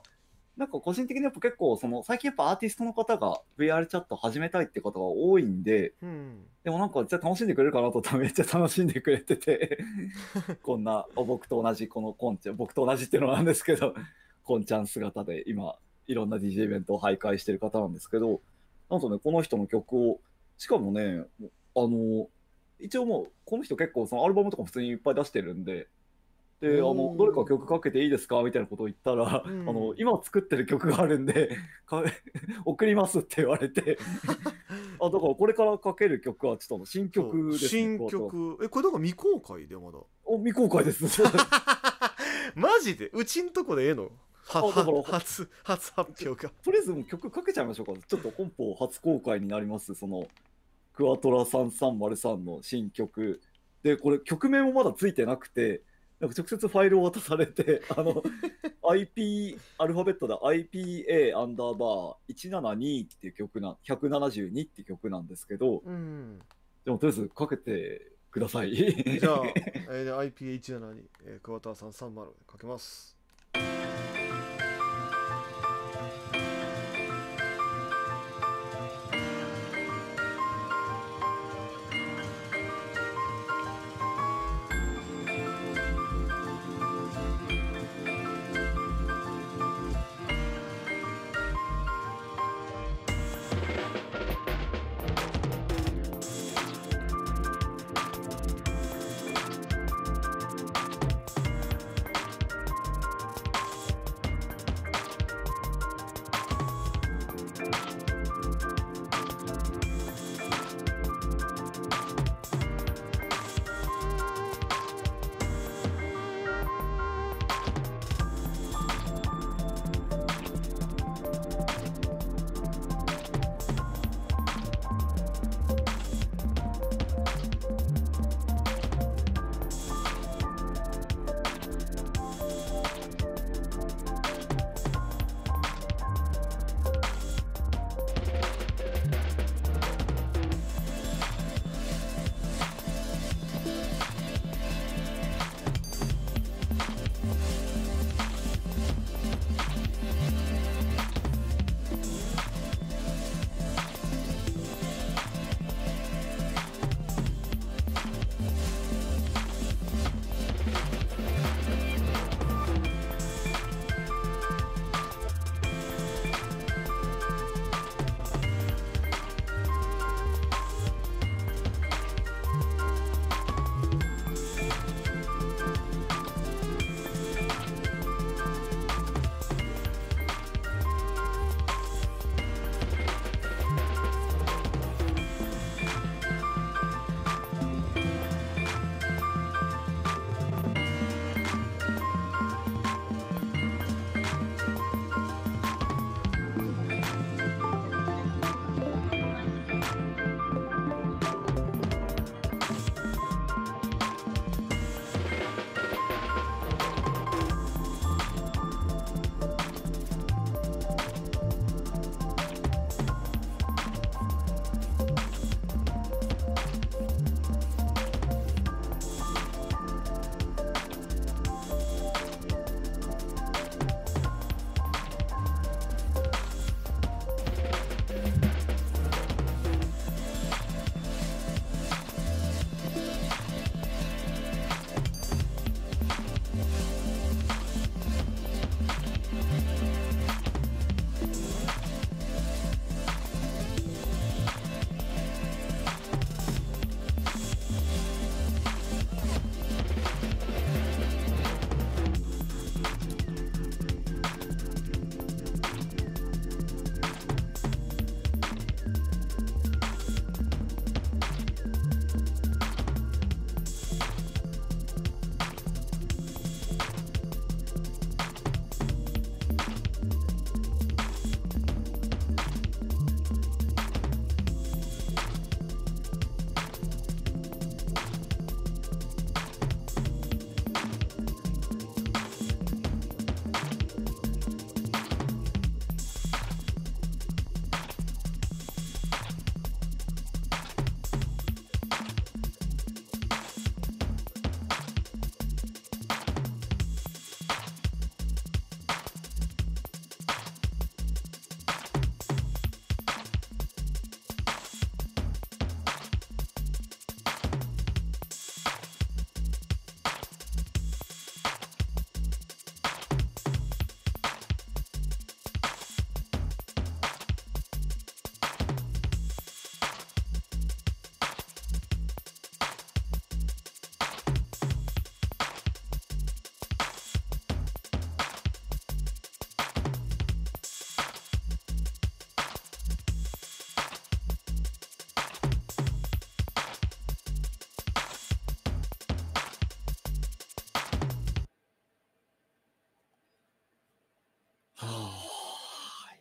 なんか個人的にやっぱ結構その最近やっぱアーティストの方が VR チャット始めたいって方が多いんで、うん、でもなんかじゃあ楽しんでくれるかなと思ったらめっちゃ楽しんでくれてて [laughs] こんな僕と同じこのコンちゃん僕と同じっていうのなんですけどコンちゃん姿で今いろんな DJ イベントを徘徊してる方なんですけどなんとねこの人の曲をしかもねあの一応もうこの人結構そのアルバムとかも普通にいっぱい出してるんでで、あの、どれか曲かけていいですかみたいなことを言ったら、うん、あの、今作ってる曲があるんで、[laughs] 送りますって言われて [laughs] あ、だからこれからかける曲はちょっと新曲です、ね、新曲。
え、これだから未公開でまだ。お、未公開です。[laughs] マジでうちんとこでええのは初初発表がとりあえずもう曲か
けちゃいましょうかちょっと本邦初公開になりますそのクワトラ3303の新曲でこれ曲名もまだついてなくてなんか直接ファイルを渡されて、[laughs] あの、IP、アルファベットだ、IPA アンダーバー172っていう曲な、172っていう曲なんですけど、うん、でもとりあえずかけてください。じゃあ、[laughs]
え IPA172、えー、桑田さん3 0でかけます。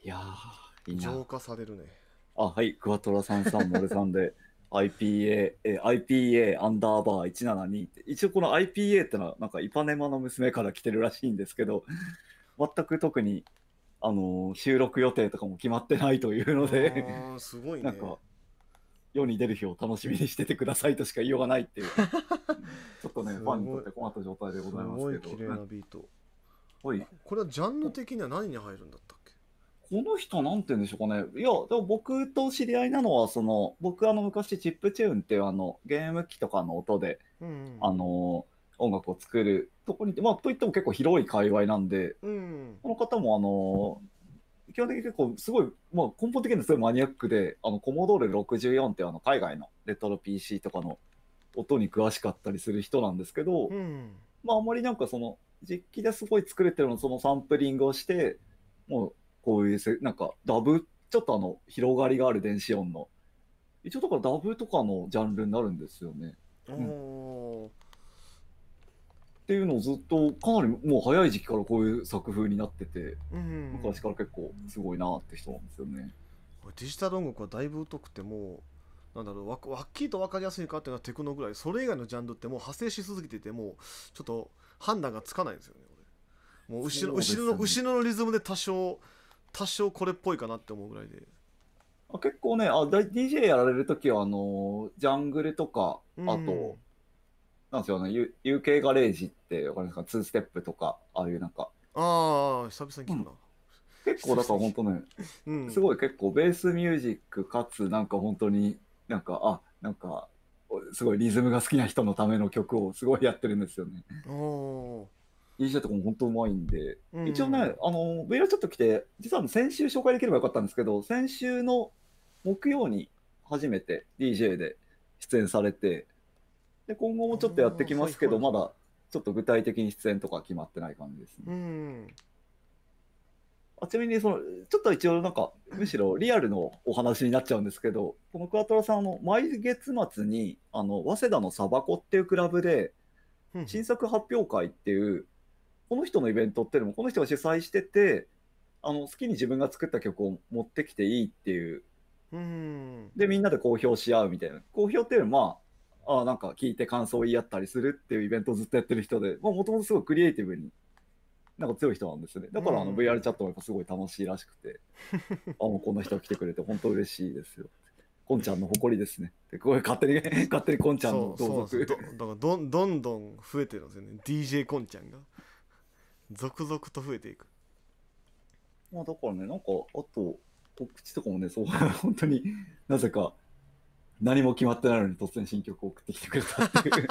いやー、いいな浄
化されるね。あ、はい、クワトラさんさん、モレさんで。[laughs] IPA、え、IPA アンダーバー172って、一応この IPA ってのは、なんかイパネマの娘から来てるらしいんですけど、全く特に、あのー、収録予定とかも決まってないというので、すごいね。なんか、世に出る日を楽しみにしててくださいとしか言いようがないっていう、[laughs] ちょっとね、ファンにとって困った状態でございますけど。すごい綺麗なビート。はい。これはジャンル的には何に入るんだっこの人、なんて言うんでしょうかね。いや、でも僕と知り合いなのは、その、僕、あの、昔、チップチューンっていう、あの、ゲーム機とかの音で、うんあの、音楽を作るとこにて、まあ、といっても結構広い界隈なんで、うん、この方も、あの、基本的に結構、すごい、まあ、根本的にすごいマニアックで、あの、コモドール64っていう、あの、海外のレトロ PC とかの音に詳しかったりする人なんですけど、うん、まあ、あんまりなんかその、実機ですごい作れてるの、そのサンプリングをして、もう、こういうなんか、ダブ、ちょっとあの、広がりがある電子音の。一応だからダブとかのジャンルになるんですよね。
うん、っ
ていうのをずっとかなりもう早い時期からこういう作風になってて、うん、昔から結構すごいなって人なんですよね。
デジタル音楽はだいぶ疎くてもうなんだろうわっきりと分かりやすいかっていうのはテクノぐらいそれ以外のジャンルってもう派生し続けててもうちょっと判断がつかないんですよねもう後ろ、ね、後ろの後ろのリズムで多少多少これっぽいかなって思うぐらいで。
あ結構ねあ、DJ やられるときは、あのジャングルとか、あと、うん、なんですよね、U、UK ガレージって、わかりますか、ーステップとか、ああいうなんか。
ああ、久々に聞くな。うん結構だから本当ね、[laughs] うん、す
ごい結構ベースミュージックかつなんか本当になんかあなんかすごいリズムが好きな人のための曲をすごいやってるんですよね。お印象とかも本当うまいんで、うん、一応ね、あの、VR ちょっと来て、実は先週紹介できればよかったんですけど、先週の木曜に初めて DJ で出演されて、で、今後もちょっとやってきますけど、まだちょっと具体的に出演とか決まってない感じですね。うん、あちなみにその、ちょっと一応なんか、むしろリアルのお話になっちゃうんですけど、このクワトラさん、の、毎月末に、あの、早稲田のサバコっていうクラブで、新作発表会っていう、この人のイベントっていうのもこの人が主催しててあの好きに自分が作った曲を持ってきていいっていう
うん
でみんなで公表し合うみたいな公表っていうのはまああなんか聞いて感想を言い合ったりするっていうイベントをずっとやってる人でもともとすごいクリエイティブになんか強い人なんですねだからあの VR チャットもやっぱすごい楽しいらしくて、う [laughs] ん、あもうこの人来てくれて本当嬉しいですよこんちゃんの誇りですね。で、これ勝手に、勝手にこんちゃんの同族。だか
らど、どんどん増えてるんですよね。DJ こんちゃんが。続々と増えていく
まあだからねなんかあと告知とかもねそう本当になぜか何も決まってないのに突然新曲を送ってき
てくれたっていう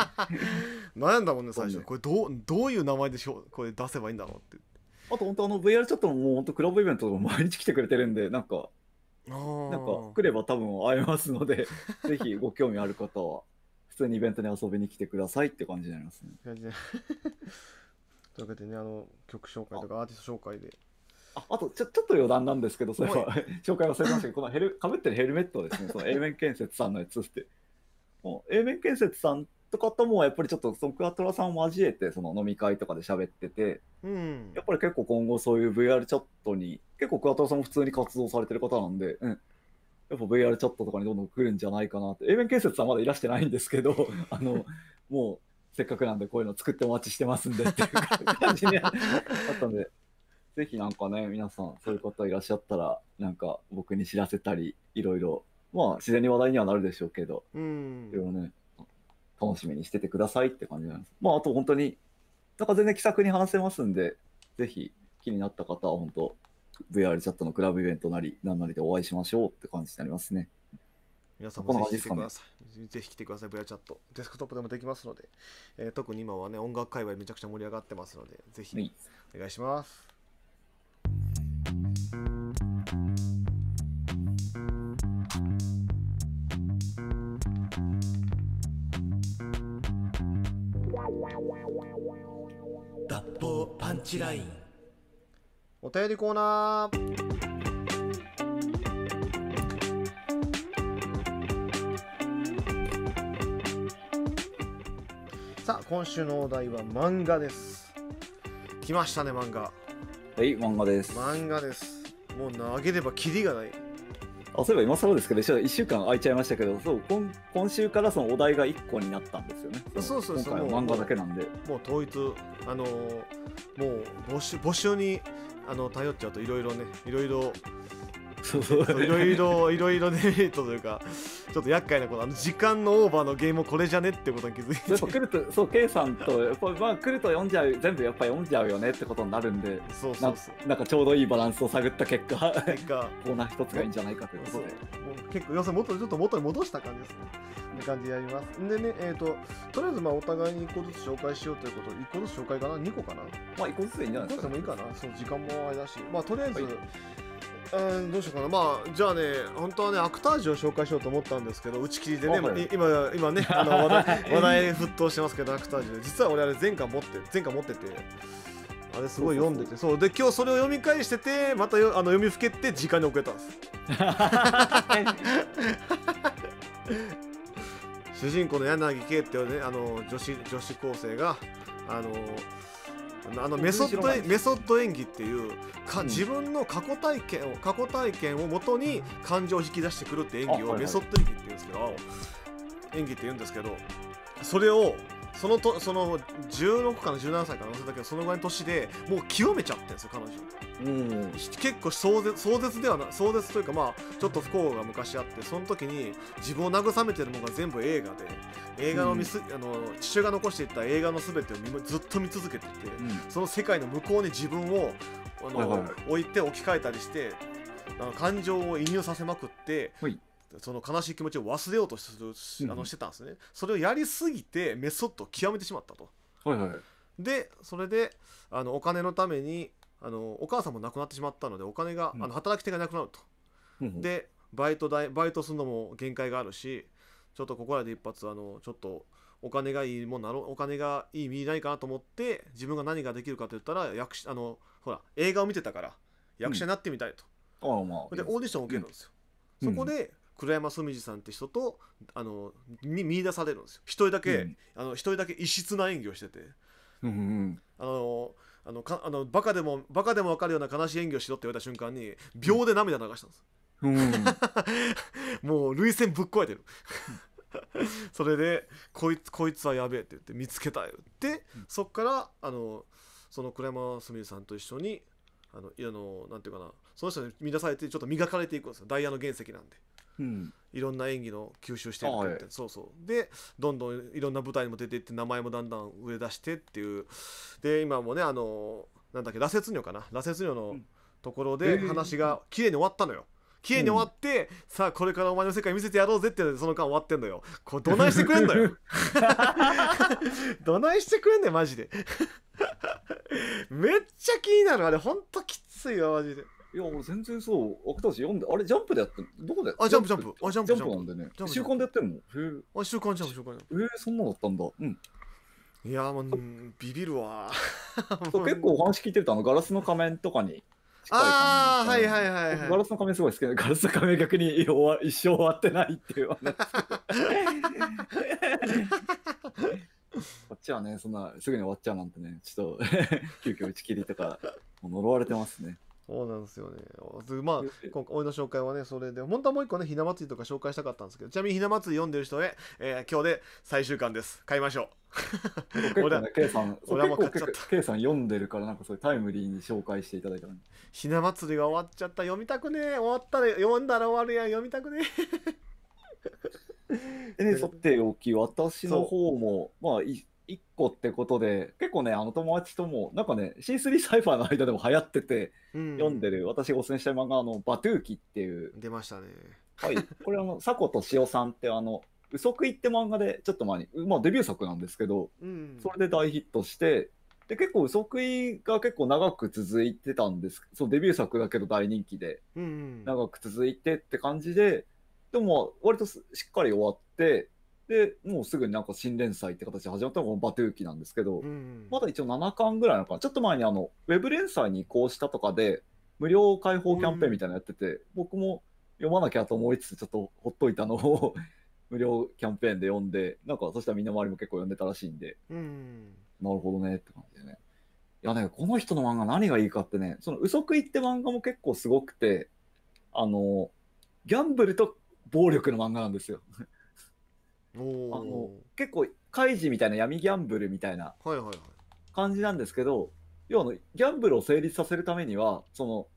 悩んだもんね最初これどうどういう名前でしょこれ出せばいいんだろうってあと本当あの VR チャットももう本当クラブイベントとか毎日来てくれてるんでなんか
なんか
来れば多分会えますので [laughs] ぜひご興味ある方は普通にイベントに遊びに来てくださいって感じになりますね。
というわけでねあの曲紹介とかアーティスト紹介で
ああとちょちょっ
と余談なんですけどそれは [laughs] 紹介忘
れましたけどこのヘルかぶってるヘルメットですねその A 面建設さんのやつってもう A 面建設さんとかともやっぱりちょっとのクアトラさんを交えてその飲み会とかで喋ってて、うん、やっぱり結構今後そういう VR チャットに結構クアトラさんも普通に活動されてる方なんで、うん、やっぱ VR チャットとかにどんどん来るんじゃないかなって、永遠建設さんまだいらしてないんですけど、あの、もせっかくなんでこういうの作ってお待ちしてますんでっていう感じになったんで、ぜひなんかね、皆さん、そういう方いらっしゃったら、なんか僕に知らせたり、いろいろ、まあ自然に話題にはなるでしょうけど、
それいろ
いろね、楽しみにしててくださいって感じなんです。まああと本当に、なんか全然気さくに話せますんで、ぜひ気になった方は本当、VR チャットのクラブイベントなり、なんなりでお会いしましょうって感じになりますね。皆さんもぜひ来てくださ
い。ぜひ来てください、ブヤチャット。デスクトップでもできますので、えー、特に今はね、音楽界隈めちゃくちゃ盛り上がってますので、ぜひ
お願いします。脱法パン
チラインお便りコーナー今週のお題は漫画です来ましたね漫画は
い漫画です漫
画ですもう投げればキリがない
あそういえば今更ですけど1週間空いちゃいましたけどそう今今週からそのお題が1個になったんですよねそうそうそう漫画だけなんで
もう統一あのもう募集募集にあの頼っちゃうといろいろねいろいろそうそういろいろいろいろデメリットというかちょっと厄介なことあの時間のオーバーのゲームこれじゃねってことに気づいて来るとそう K さんとやっぱ、まあ、来ると読んじゃう全部やっぱり読んじゃうよねって
ことになるんでそうそうそうなんかちょうどいいバランスを探った結果結果コーナー一つがいいんじゃな
いかということで結構要するに元ちょっと元に戻した感じですねって感じでやりますでねえっ、ー、ととりあえずまあお互いに1個ずつ紹介しようということ1個ずつ紹介かな2個かなまあ
1個ずつでいいんじゃないですか、ね、1個
ずつもいいかなその時間もあれだしまあとりあえず、はいうんどうしようかなまあじゃあね本当はねアクタージュを紹介しようと思ったんですけど打ち切りでね今今ね [laughs] あの話題話題沸騰してますけどアクタージュ実は俺あれ前回持って前回持っててあれすごい読んでてそうで今日それを読み返しててまたよあの読みふけて時間に遅れたんです [laughs] 主人公の柳圭っていうねあの女子女子高生があのあのメソッドメソッド演技っていうか、自分の過去体験を過去体験をもとに感情を引き出してくるって演技をメソッド演技って言うんですけど、演技って言うんですけどそれをそのとその16から17歳からたけどそのぐらいの年でもう清めちゃってるんですよ彼女、うん、結構壮絶壮絶ではな壮絶というかまあちょっと不幸が昔あってその時に自分を慰めてるものが全部映画で映画のミス、うん、あの父親が残していった映画の全てをずっと見続けてて、うん、その世界の向こうに自分をあの、置いて置き換えたりしてあの感情を移入させまくって、はい、その悲しい気持ちを忘れようとする、うあのしてたんですね、それをやりすぎてメソッドを極めてしまったと、はいはい、でそれであのお金のためにあのお母さんも亡くなってしまったのでお金が、うん、あの働き手がなくなると、うん、でバイト代バイトするのも限界があるしちょっとここらで一発あのちょっとお金がいいもんなろお金がいい身ないかなと思って自分が何ができるかと言ったら役あのほら映画を見てたから役者になってみたいと、うん、でオーディションを受けるんですよ、そこで黒山染二さんって人とあのに見出されるんですよ一人だけ、うん、あの一人だけ異質な演技をしてて、あのあのかあのバカでもバカでも分かるような悲しい演技をしろって言われた瞬間に秒で涙流したんです、うん、[laughs] もう涙腺ぶっ壊れてる [laughs] それでこいつこいつはやべえって言って見つけたよってそっからあのその倉山すみれさんと一緒にあのいやのなんていうかなその人に出されてちょっと磨かれていくんですよダイヤの原石なんでうんいろんな演技の吸収してるって、はい、そうそうでどんどんいろんな舞台にも出ていって名前もだんだん売れ出してっていうで今もねあのなんだっけ羅刹女かな羅刹女のところで話が綺麗に終わったのよ。綺麗に終わって、うん、さあこれからお前の世界見せてやろうぜってその間終わってんのよこれどないしてくれんのよ [laughs] どないしてくれんねんマジでめっ
ちゃ気になるあれほんときついよマジでいや、俺全然そう、僕たち読んで、あれ、ジャンプでやってんどこであ、ジャンプ、ジャンプ。あ、ジャンプ、ジャンプ。なんでね。週
刊でやってんのへあ、週刊、ジャンプ、週刊。えー、そん
なのだったんだ。うん。
いやもう、ビビるわ。結構お話
聞いてると、あの、ガラスの仮面とかに。
あ
あ、はいはいはい、はい。ガラスの仮面すごい好きで、ガラスの仮面逆に一生終わってないっていう話。[laughs] こっちはね、そんなすぐに終わっちゃうなんてね、ちょっと [laughs] 急遽打ち切りとか、呪われてますね。
そうなんですよね。まあ、今回、俺の紹介はね、それで、本当はもう一個ね、ひな祭りとか紹介したかったんですけど、ちなみにひな祭り読んでる人へ、えー、今日で最終巻です。買いましょ
う。これはもさん、俺も買っちゃった。イさん読んでるから、なんかそういうタ
イムリーに紹介していただいたのひな祭りが終わっちゃった。読みたくねえ。終わったら、読んだら終わるやん。読みたくね
え。え、ね、さておき、私の方も、まあ、い1個ってことで、結構ね、あの友達とも、なんかね、C3 サイファーの間でも流行ってて、うん、読んでる、私がおすすめしたい漫画、あの、バトゥーキっていう。出ましたね。はい。これ、あの、佐古と塩さんって、あの、嘘食いって漫画で、ちょっと前に、まあデビュー作なんですけど、うん、それで大ヒットして、で、結構嘘食いが結構長く続いてたんです。そう、デビュー作だけど大人気で、
長
く続いてって感じで、でも、割としっかり終わって、でもうすぐになんか新連載って形で始まったのがバトゥーキなんですけど、うんまだ一応7巻ぐらいのかなちょっと前にあのウェブ連載に移行したとかで無料開放キャンペーンみたいなのやってて、うん、僕も読まなきゃと思いつつちょっとほっといたのを [laughs] 無料キャンペーンで読んでなんかそしたらみんな周りも結構読んでたらしいんで、
うん、
なるほどねって感じでねいやねこの人の漫画何がいいかってねその「嘘食い」って漫画も結構すごくてあのギャンブルと暴力の漫画なんですよあの結構カイジみたいな闇ギャンブルみたいな感じなんですけど、要はギャンブルを成立させるためにはその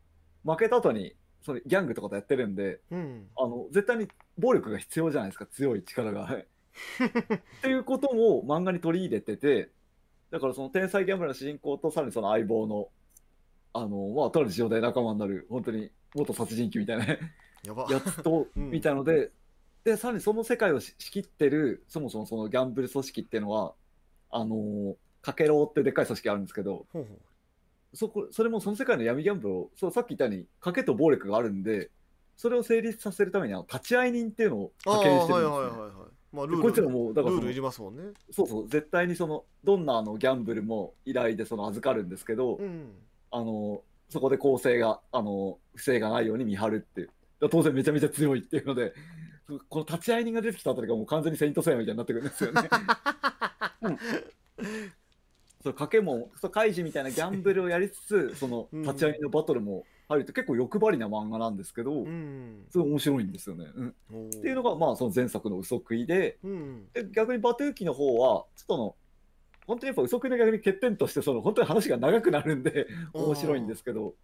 負けた後にそにギャングとかとやってるんで、うん、あの絶対に暴力が必要じゃないですか強い力が。[laughs] っていうことも漫画に取り入れててだからその天才ギャンブルの主人公とさらにその相棒のあのまあとある状態仲間になる本当に元殺人鬼みたいなやつと、うみたいのでで、さらにその世界を仕切ってる、そもそもそのギャンブル組織っていうのは、あのー、かけろってでっかい組織あるんですけど、ほうほうそこ、それもその世界の闇ギャンブルを、そうさっき言ったように、賭けと暴力があるんで、それを成立させるためには立ち会い人っていうのを派遣してるんです、ね、はいはいはい
はい。まあ、ルールこいつらもだからルールいりますもんね。
そうそう、絶対にそのどんなあのギャンブルも依頼でその預かるんですけど、うん、あのそこで構成があの不正がないように見張るっていう。当然めちゃめちゃ強いっていうのでこの立ち会い人が出てきたあたりがもう完全にセイントセイヤみたいになってくるんですよね。[laughs] うんそう賭けもそうカイジみたいなギャンブルをやりつつその立ち会いのバトルも入ると結構欲張りな漫画なんですけど、うん、すごい面白いんですよね。うん、っていうのがまあその前作の嘘食いでうん、で逆にバトゥーキの方はちょっとの本当にやっぱ嘘食いの逆に欠点としてその本当に話が長くなるんで面白いんですけど。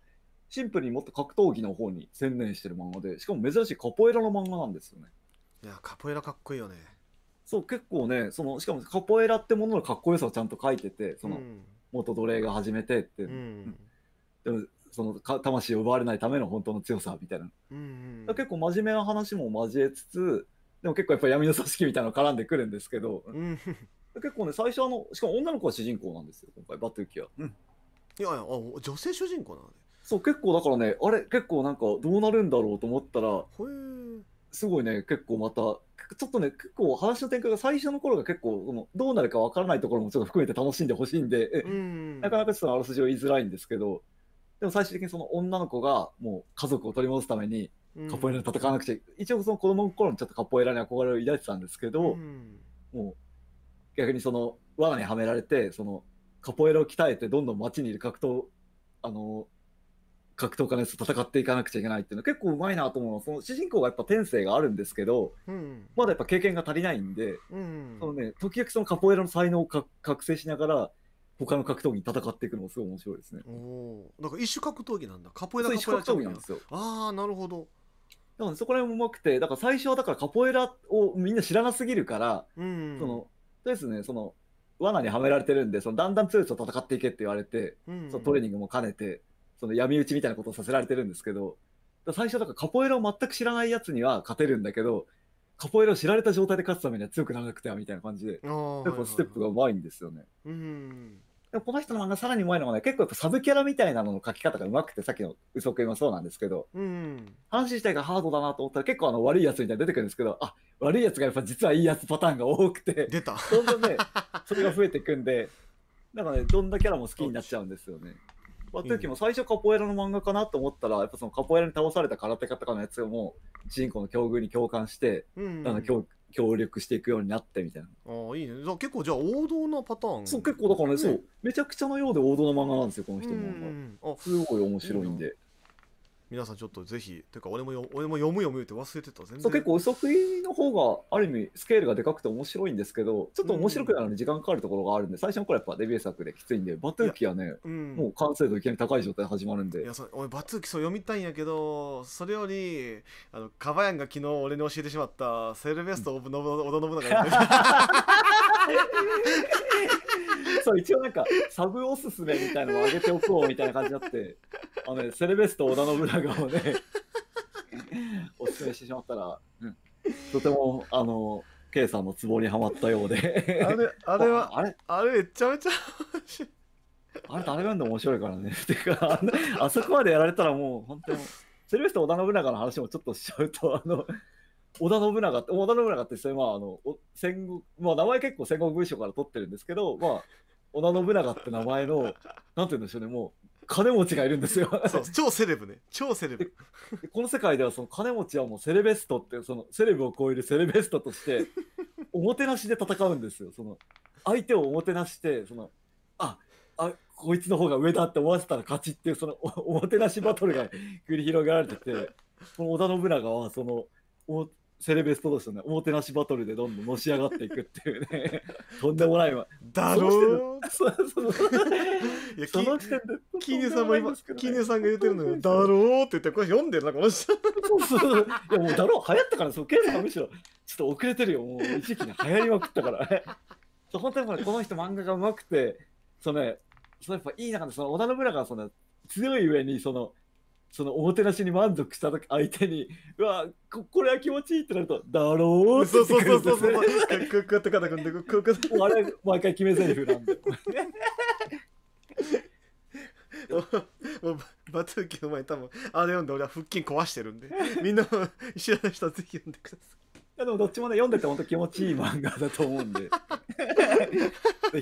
シンプルにもっと格闘技の方に専念してる漫画でしかも珍しいカポエラの漫画なんですよね
いやカポエラかっこいいよね
そう結構ねそのしかもカポエラってもののかっこよさをちゃんと書いててその、うん、元奴隷が始めてって、うん、でもその魂を奪われないための本当の強さみたいな、うんうん、結構真面目な話も交えつつでも結構やっぱ闇の組織みたいなの絡んでくるんですけど、うん、結構ね最初あのしかも女の子は主人公なんですよ今回バトゥキは、うん、いやいや女性主人公なのねそう結構だからねあれ結構なんかどうなるんだろうと思ったらすごいね結構またちょっとね結構話の展開が最初の頃が結構そのどうなるかわからないところもちょっと含めて楽しんでほしいんで、
ん、[laughs] な
かなかちょっとあらすじを言いづらいんですけどでも最終的にその女の子がもう家族を取り戻すためにカポエラで戦わなくちゃ、うん、一応その子供の頃にちょっとカポエラに憧れを抱いてたんですけど、うん、もう逆にその罠にはめられてそのカポエラを鍛えてどんどん街にいる格闘あの格闘家のやつと戦っていかなくちゃいけないっていうのは結構うまいなと思うその主人公がやっぱ天性があるんですけど、うん、まだやっぱ経験が足りないんで、
うん、その
ね、時々そのカポエラの才能をか覚醒しながら他の格闘技に戦っていくのもすごい面白いですね。お
なんか一種格闘技なんだ
カポエラ一種格闘技なんですよ。
ああなるほど。だからそ
こら辺もうまくてだから最初はだからカポエラをみんな知らなすぎるから、うん、そのとりあえずねその罠にはめられてるんでそのだんだん強い人と戦っていけって言われて、うんうん、そのトレーニングも兼ねてその闇討ちみたいなことをさせられてるんですけど、最初だからカポエラを全く知らないやつには勝てるんだけど、カポエラを知られた状態で勝つためには強くならなくてはみたいな感じで、結構ステップがうまいんですよね。でもこの人の漫画さらにうまいのがね、結構やっぱサブキャラみたいなのの書き方がうまくて、さっきの嘘食んもそうなんですけど、うん、話自体がハードだなと思ったら結構あの悪いやつみたいに出てくるんですけど、あ、悪いやつがやっぱ実はいいやつパターンが多くて、出た。どんどんね、それが増えていくんで、んかね、どんなキャラも好きになっちゃうんですよね。時も最初カポエラの漫画かなと思ったら、やっぱそのカポエラに倒された空手家とかのやつも、主人公の境遇に共感して、うんうん、あの協協力していくようになってみたいな。
ああ、いいね。結構じゃあ王道なパターン、そう、結構だからね、そう、
めちゃくちゃなようで王道な漫画なんですよ、この人の漫画。うんうん、すごい面白いんで。うん
皆さんちょっとぜひ、うか俺もよ俺も読む読むって忘れてた、全然。結構
嘘食いの方がある意味スケールがでかくて面白いんですけど、ちょっと面白くなるのに時間かかるところがあるんで、最初の頃やっぱデビュー作できついんで、バトゥーキはね、うん、もう完成度いきなり高い状態で始まるんで。いや、そ
俺バトゥーキそう読みたいんやけど、それより、あの、カバヤンが昨日俺に教えてしまった、セルベスト・オブ・ノブ、[laughs] 織田信長い [laughs] そう一応なんかサブおすすめみたいなのを上げておこうみた
いな感じになってあの、ね、セレベスト織田信長をねおすすめしてしまったら、うん、とてもあの K さんのツボにはまったようであれあれはあれあれめちゃめちゃあれ誰がんでも面白いからねていうかああそこまでやられたらもう本当にセレベスト織田信長の話もちょっとしちゃうとあの織田信長って、織田信長ってそれ、まあ、あの、戦後、まあ、名前結構戦後武将から取ってるんですけど、まあ、織田信長って名前の、なんて言うんでしょうね、もう、金持ちがいるんですよ。そう、超セレブね。超セレブ。この世界では、その金持ちはもうセレベストって、そのセレブを超えるセレベストとして、おもてなしで戦うんですよ。その、相手をおもてなして、その、あ、あ、こいつの方が上だって思わせたら勝ちっていう、そのお、おもてなしバトルが繰り広げられてて、この織田信長は、その、おセレベストですよね、おもてなしバトルでどんどんのし上がっていくっていうね、[laughs]
とんでもないわ。だろ
うそうそう。
いや、その時点で。キーさんも今、キーネさんが言ってるのよ、だろうって言って、これ読んでるな、この人。そうそう。いや、も
う
だろう、流行ったから、そう、ケイさんむしろ、ちょっと遅れてるよ、もう、一時期に流行りまくったから。そう本当にこの人漫画が上手くて、そのね、そう、やっぱいい中で、その、織田信長その、強い上に、その、そのおもてなしに満足した相手に、うわこ、これは気持ちいいってなると、だろうって、ね、そうそうそうそうそう。クックとかだくんで、クックと
か。あれ、毎回決め台詞なんで。もうバトゥーキの前多分あれ読んで俺は腹筋壊してるんでみんな知らない人はぜひ読んでください
いやでもどっちもね読んでて本当気持ちいい漫画だと思うんでぜ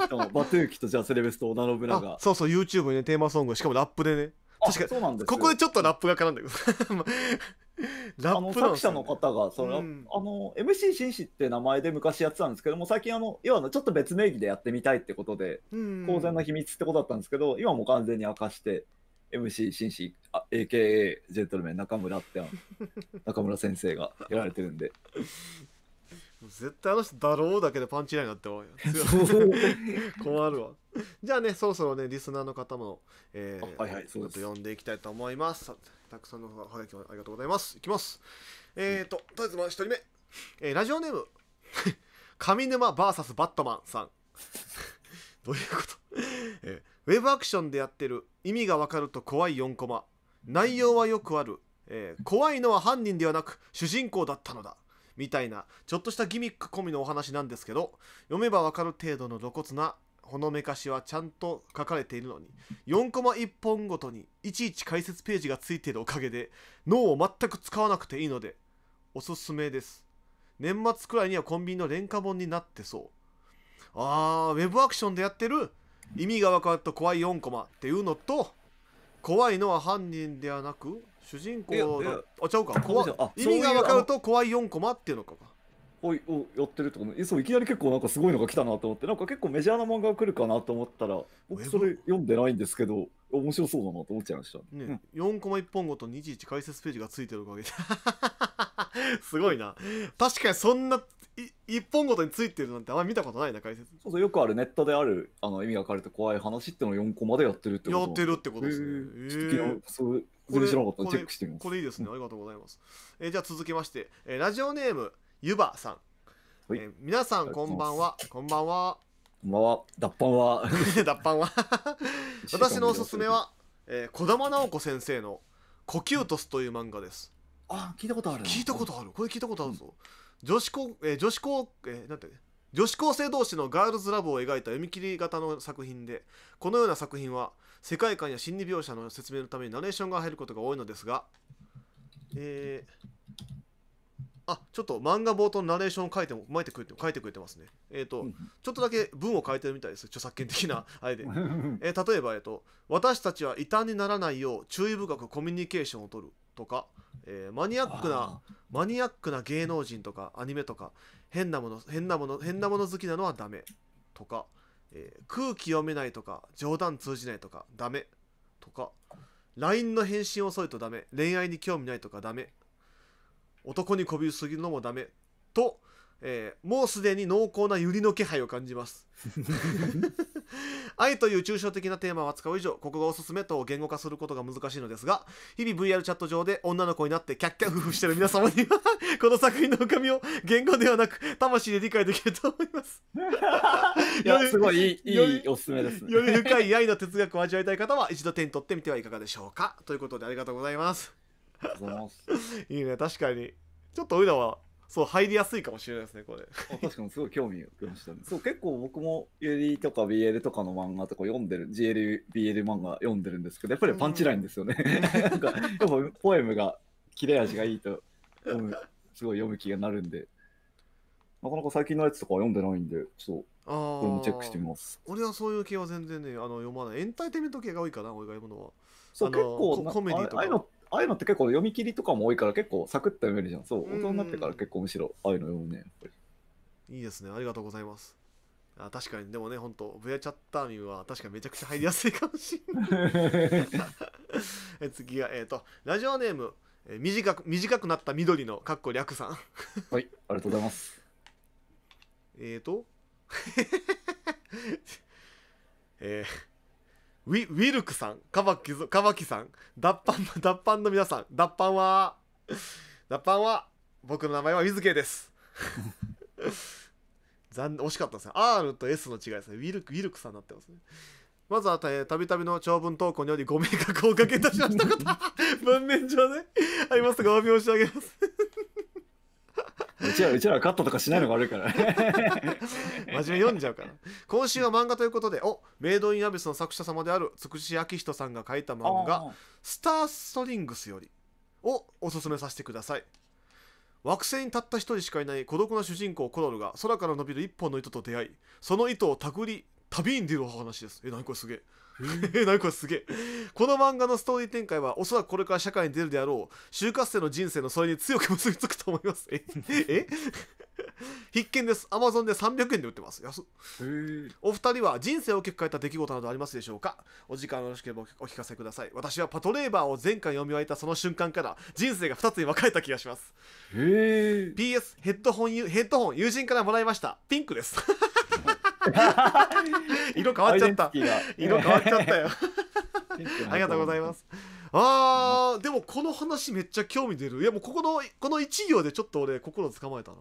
ひともバトゥーキとじゃあセレベスとノブラがそうそう YouTube にねテーマソングしかもラップでね確かにここでちょっとラップが絡んでけど [laughs] ラップ作者の
方がその、うん、あの MC 紳士って名前で昔やってたんですけども最近あの要はちょっと別名義でやってみたいってことで、うん、公然の秘密ってことだったんですけど今も完全に明かして MC 紳士 AKA ジェントルメン中村って中村先生がやられてるんで
絶対あの人「だろう」だけでパンチラになってよ [laughs] 困るわじゃあねそろそろねリスナーの方も、えーはいはい、と呼んでいきたいと思いますたくさんのおはがきありがとうございますいきますえっ、ー、ととりあえずまあ1人目、えー、ラジオネーム上 [laughs] 沼 VS バットマンさん [laughs] どういうこと、えー、ウェブアクションでやってる意味がわかると怖い4コマ内容はよくある、えー、怖いのは犯人ではなく主人公だったのだみたいな、ちょっとしたギミック込みのお話なんですけど、読めばわかる程度の露骨なほのめかしはちゃんと書かれているのに、4コマ1本ごとにいちいち解説ページがついているおかげで、脳を全く使わなくていいので、おすすめです。年末くらいにはコンビニの廉価本になってそう。あー、ウェブアクションでやってる意味が分かると怖い4コマっていうのと、怖いのは犯人ではなく、主人公あちゃうか怖意味が分かると怖い4コマっていうのかおいおやってるってことねそういきなり結構なんかすごいのが来たなと
思ってなんか結構メジャーな漫画が来るかなと思ったら僕それ読んでないんですけど面白そうだなと思っちゃいました
ね、うん、4コマ1本ごとにいちいち解説ページがついてるおかげで [laughs] すごいな確かにそんな一本ごとについてるなんてあんま見たことないな解説
そうそうよくあるネットであるあの意味が書かれて怖い話っていうのを4個までやってるってことやってるってことですねえー、そう知らなかったチェックしてみます
これいいですねありがとうございます、えー、じゃあ続きまして、えー、ラジオネームゆばさん、えー、皆さんこんばんはこんばんはこんばんは [laughs] 脱藩は脱藩は私のおすすめは、えー、小玉直子先生の「コキュートス」という漫画です、うん、あ聞いたことある聞いたことあるこれ聞いたことあるぞ、うん女子高、え女子高、えなんて、女子高生同士のガールズラブを描いた読み切り型の作品で、このような作品は世界観や心理描写の説明のためにナレーションが入ることが多いのですが、えー、あちょっと漫画冒頭のナレーションを書いても書いてくれて書いてくれてますね。えっ、ー、と、ちょっとだけ文を書いてるみたいです。著作権的なあれで。えー、例えば、えっ、ー、と、私たちは異端にならないよう注意深くコミュニケーションをとる。とか、えー、マニアックなマニアックな芸能人とかアニメとか変なもの変なもの変なもの好きなのはダメとか、えー、空気読めないとか冗談通じないとかダメとか LINE の返信遅いとダメ恋愛に興味ないとかダメ男に媚びすぎるのもダメと、えー、もうすでに濃厚な百合の気配を感じま
す [laughs]
愛という抽象的なテーマを扱う以上、ここがおすすめと言語化することが難しいのですが、日々 VR チャット上で女の子になってキャッキャフフしてる皆様には、[laughs] この作品の深みを言語ではなく、魂で理解できると思います。
[laughs] いや、すごいいいおすすめですね。より深
い愛の哲学を味わいたい方は、一度手に取ってみてはいかがでしょうか。ということで、ありがとうございます。[laughs] いいね、確かに。ちょっと俺らはそう入りやすいかもしれないですねこれ
確かにすごい興味を受ました
そう結構僕も
UD とか BL とかの漫画とか読んでる GLBL 漫画読んでるんですけどやっぱりパンチラインですよね、[laughs] なんかやっぱポエムが切れ味がいいと読む
すごい読む気がなる
んでなかなか最近のやつとか読んでないんでちょっと
これもチェックしてみます俺はそういう系は全然ねあの読まないエンターテイメント系が多いかな俺が読むのはそう結構コメディとかああいう
のああいうのって結構読み切りとかも多いから結構サクッと読めるじゃんそう大人になってから結構むしろああいうの読むねっ
いいですねありがとうございますあ確かにでもね本当ブヤチャッターミは確かめちゃくちゃ入りやすいかもしれない [laughs] 次がえっ、ー、とラジオネーム、えー、短く短くなった緑のかっこ略さんはいありがとうございますえっとえー [laughs] ウィ、ウィルクさん、カバキ、カバキさん、脱藩、[laughs] 脱藩の皆さん、脱藩は、脱藩は、僕の名前はウィズケです。[laughs] 残惜しかったですね。R と S の違いですね。ウィルク、ウィルクさんになってますね。まずはた、びたびの長文投稿によりご迷惑をおかけいたしました方、[laughs] 文面上で、ありますが、お詫び申し上げます。
うちら、うちらはカットとかしないのが悪いから [laughs] 真面
目読んじゃうから。今週は漫画ということで、お、メイドインアビスの作者様である、つくしあきひとさんが書いた漫画、スターストリングスより、をおすすめさせてください。惑星にたった一人しかいない孤独な主人公コロルが空から伸びる一本の糸と出会い、その糸を手繰り、旅に出るお話です。え、何これすげえ。[laughs] なんかすげえこの漫画のストーリー展開はおそらくこれから社会に出るであろう就活生の人生のそれに強く結びつくと思いますえ [laughs] え [laughs] 必見ですアマゾンで300円で売ってます安お二人は人生を大きく変えた出来事などありますでしょうかお時間よろしければお聞かせください私はパトレーバーを前回読み終えたその瞬間から人生が2つに分かれた気がします PS ヘッドホンヘッドホン友人からもらいましたピンクです [laughs] 色変わっちゃった
色変わっちゃったよ
[laughs] ありがとうございますああ、でもこの話めっちゃ興味出るいやもうここのこの1行でちょっと俺心つかまえたな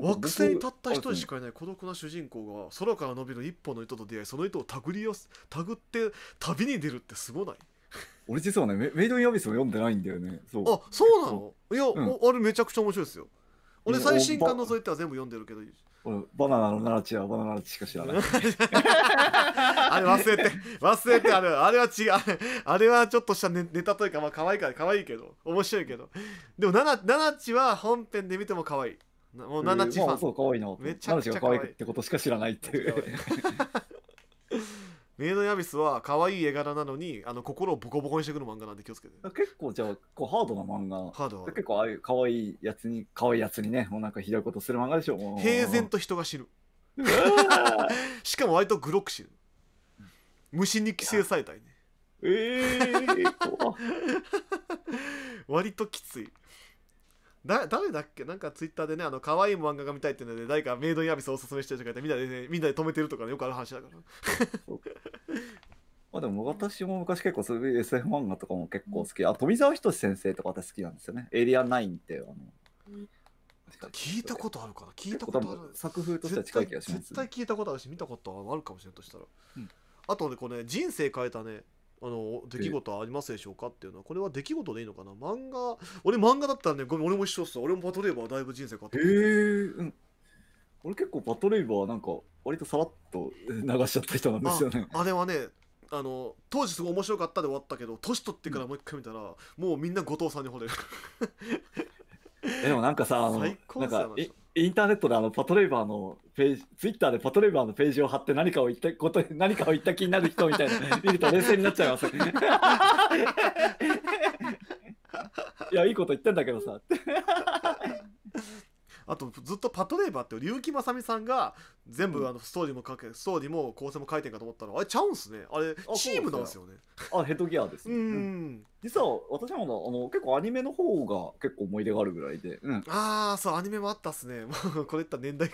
惑星に立った人にしかいない孤独な主人公が空から伸びる一本の糸と出会いその糸を手繰りよ手繰って旅に出るってすごない
俺実はねメイド・イン・アビスを読んでないんだよねそうあそうなのいや、うん、あれめちゃくちゃ面白いですよ
俺最新刊ぞいては全部読んでるけど
俺バナナのナラチはバ
ナナチしか知らない [laughs] あれ忘れて忘れてあれあれは違うあれはちょっとしたネネタというかまあ可愛いから可愛いけど面白いけどでもナラナラチは本編で見ても可愛いもうナラチファン、えーまあ、そう可愛いのめちゃちゃ可愛いっ
てことしか知らないっていう
メイドヤビスは可愛い絵柄なのにあの心をボコボコにしてくる漫画なんで気をつけて結構じゃあこうハードな漫画ハード結構ああいう可愛
いやつに可愛いやつにねもうなんかひどいことする漫画でしょ平然
と人が死ぬしかも割とグロく死ぬ虫に寄生されたいねええー、[laughs] 割ときついだ誰だっけなんかツイッターでねあの可愛い漫画が見たいっていうので誰かメイドイビスをおすすめしてるとかってみんなで、ね、みんなで止めてるとか、ね、よくある話だから [laughs]
まあでも私も昔結構そういう SF 漫画とかも結構好きあ富澤仁先生とか私好きなんですよねエイリアン9ってあの
聞いたことあるかな聞いたことある作風としては近い気がします絶対聞いたことあるし見たことあるかもしれんとしたら、うん、あとねこれ、ね、人生変えたねあの出来事ありますでしょうかっていうのはこれは出来事でいいのかな漫画俺漫画だったらねごめん俺も一緒っす俺もバトレーバーだいぶ人生変わったへえ
ー、うん俺結構バトレイバーなんか割とさらっと流しちゃった人なんですよね
あれはねあの当時すごい面白かったで終わったけど年取ってからもう一回見たら、うん、もうみんな後藤さんに惚れる
[laughs] えでも
なんかさ、あのなんかイインターネットであのパトレイバーのページ、ツイッターでパトレイバーのページを貼って何かを言ったこと、[laughs] 何かを言った気になる人みたいな、見ると冷静になっちゃいます。[laughs]
いや、いいこと言ってんだけどさ。あとずっとパトレーバーって結城正美さんが全部あのストーリーも書け、ストーリーも構成も書いてんかと思ったらあれちゃうんすねあれチームなんですよねあヘッ
ドギアですねうん実は私はあの結構アニメの方が結構思い出があるぐらいで、うん、
ああそうアニメもあったっすね [laughs] これいった年代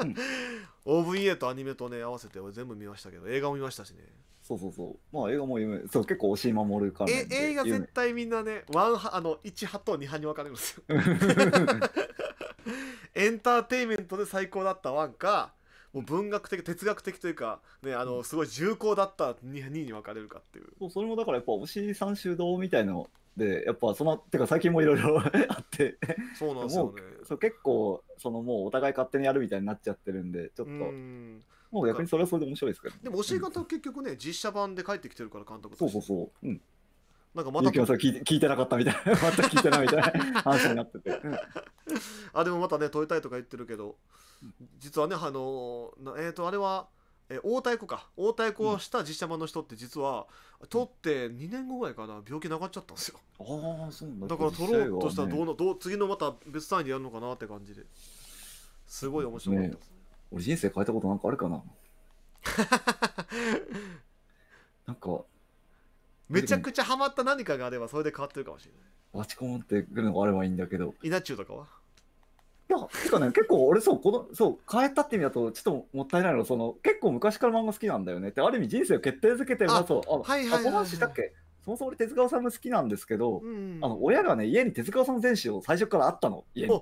うん、[laughs] OVA とアニメとね合わせて俺全部見ましたけど映画も見ましたしね
そうそうそうまあ映画も夢そう結構押し守るから映画絶
対みんなねワンあの1派と2派に分かれるんですよ [laughs] エンターテインメントで最高だったワンかもう文学的哲学的というか、ね、あのすごい重厚だった 2, 位に分かれるかっていうそそ
れもだからやっぱり三州堂みたいのでやっぱそのてか最近もいろいろあってそうなんですよねそう結構そのもうお互い勝手にやるみたいになっちゃってるんでちょっともう逆にそれはそれで面白いですけど、ね、でも教え方
は結局ね、うん、実写版で帰ってきてるから監督そうそうそう、うん、なんかまたゆきそれ聞
い聞いてなかったみたいな [laughs] また聞いてないみたいな話になって
て、[laughs] あでもまたね問いたいとか言ってるけど実はねあのえっ、ー、とあれはえ大太鼓か大太鼓をした実写版の人って実は、うん、取って2年後ぐらいかな病気なかっちゃったんですよああ
そうなんだだから取ろうとしたらどうの、
ね、どう次のまた別単位でやるのかなって感じですごい
面白かった、ね、俺人生変えたことなんかあるかな [laughs] なんか
めちゃくちゃハマった何かがあればそれで変わってるかもしれない。
待ちこもってくるのがあればいいんだけど。
稲中とかは
いや、てかね、結構俺そう、この、そう、変えたって意味だと、ちょっともったいないの、その、結構昔から漫画好きなんだよねって、ある意味人生を決定づけてるなと、あ、はいはい、はい、この話したっけそもそも俺手塚治虫好きなんですけど、うん、あの、親がね、家に手塚治虫全集を最初からあったの、家に。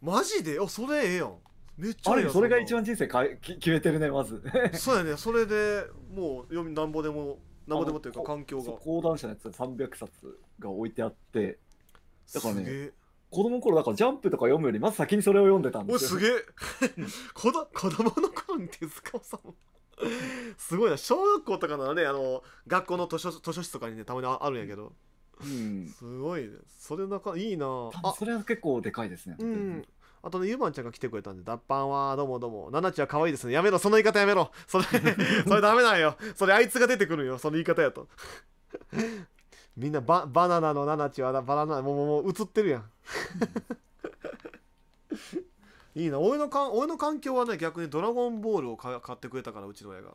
マジであ、それええやん。めっちゃある意味それが
一番人生か決めてるね、まず。
そうやね、それでもう、読みなんぼでも生でもというか環境が講談社のやつ300冊
が置いてあってだから
ね子供の頃だからジャンプとか読むよりまず先にそれを読んでたんですよすげえ [laughs] [laughs] 子供の頃に手塚さんすごいな小学校とかならねあの学校の図書図書室とかにねたまにあるんやけど、うん、すごいねそれなんかいいなあそれは結構でかいですねうんあとね、ゆばんちゃんが来てくれたんで、脱藩はどうもどうも。ななちは可愛いですね。やめろ、その言い方やめろ。それ、[laughs] それダメなんよ。それあいつが出てくるよ、その言い方やと。[laughs] みんなババナナのななちはバナナ、もう、もう、映ってるやん。[laughs] いいな俺のかん、俺の環境はね逆に「ドラゴンボール」をか買ってくれたからうちの親が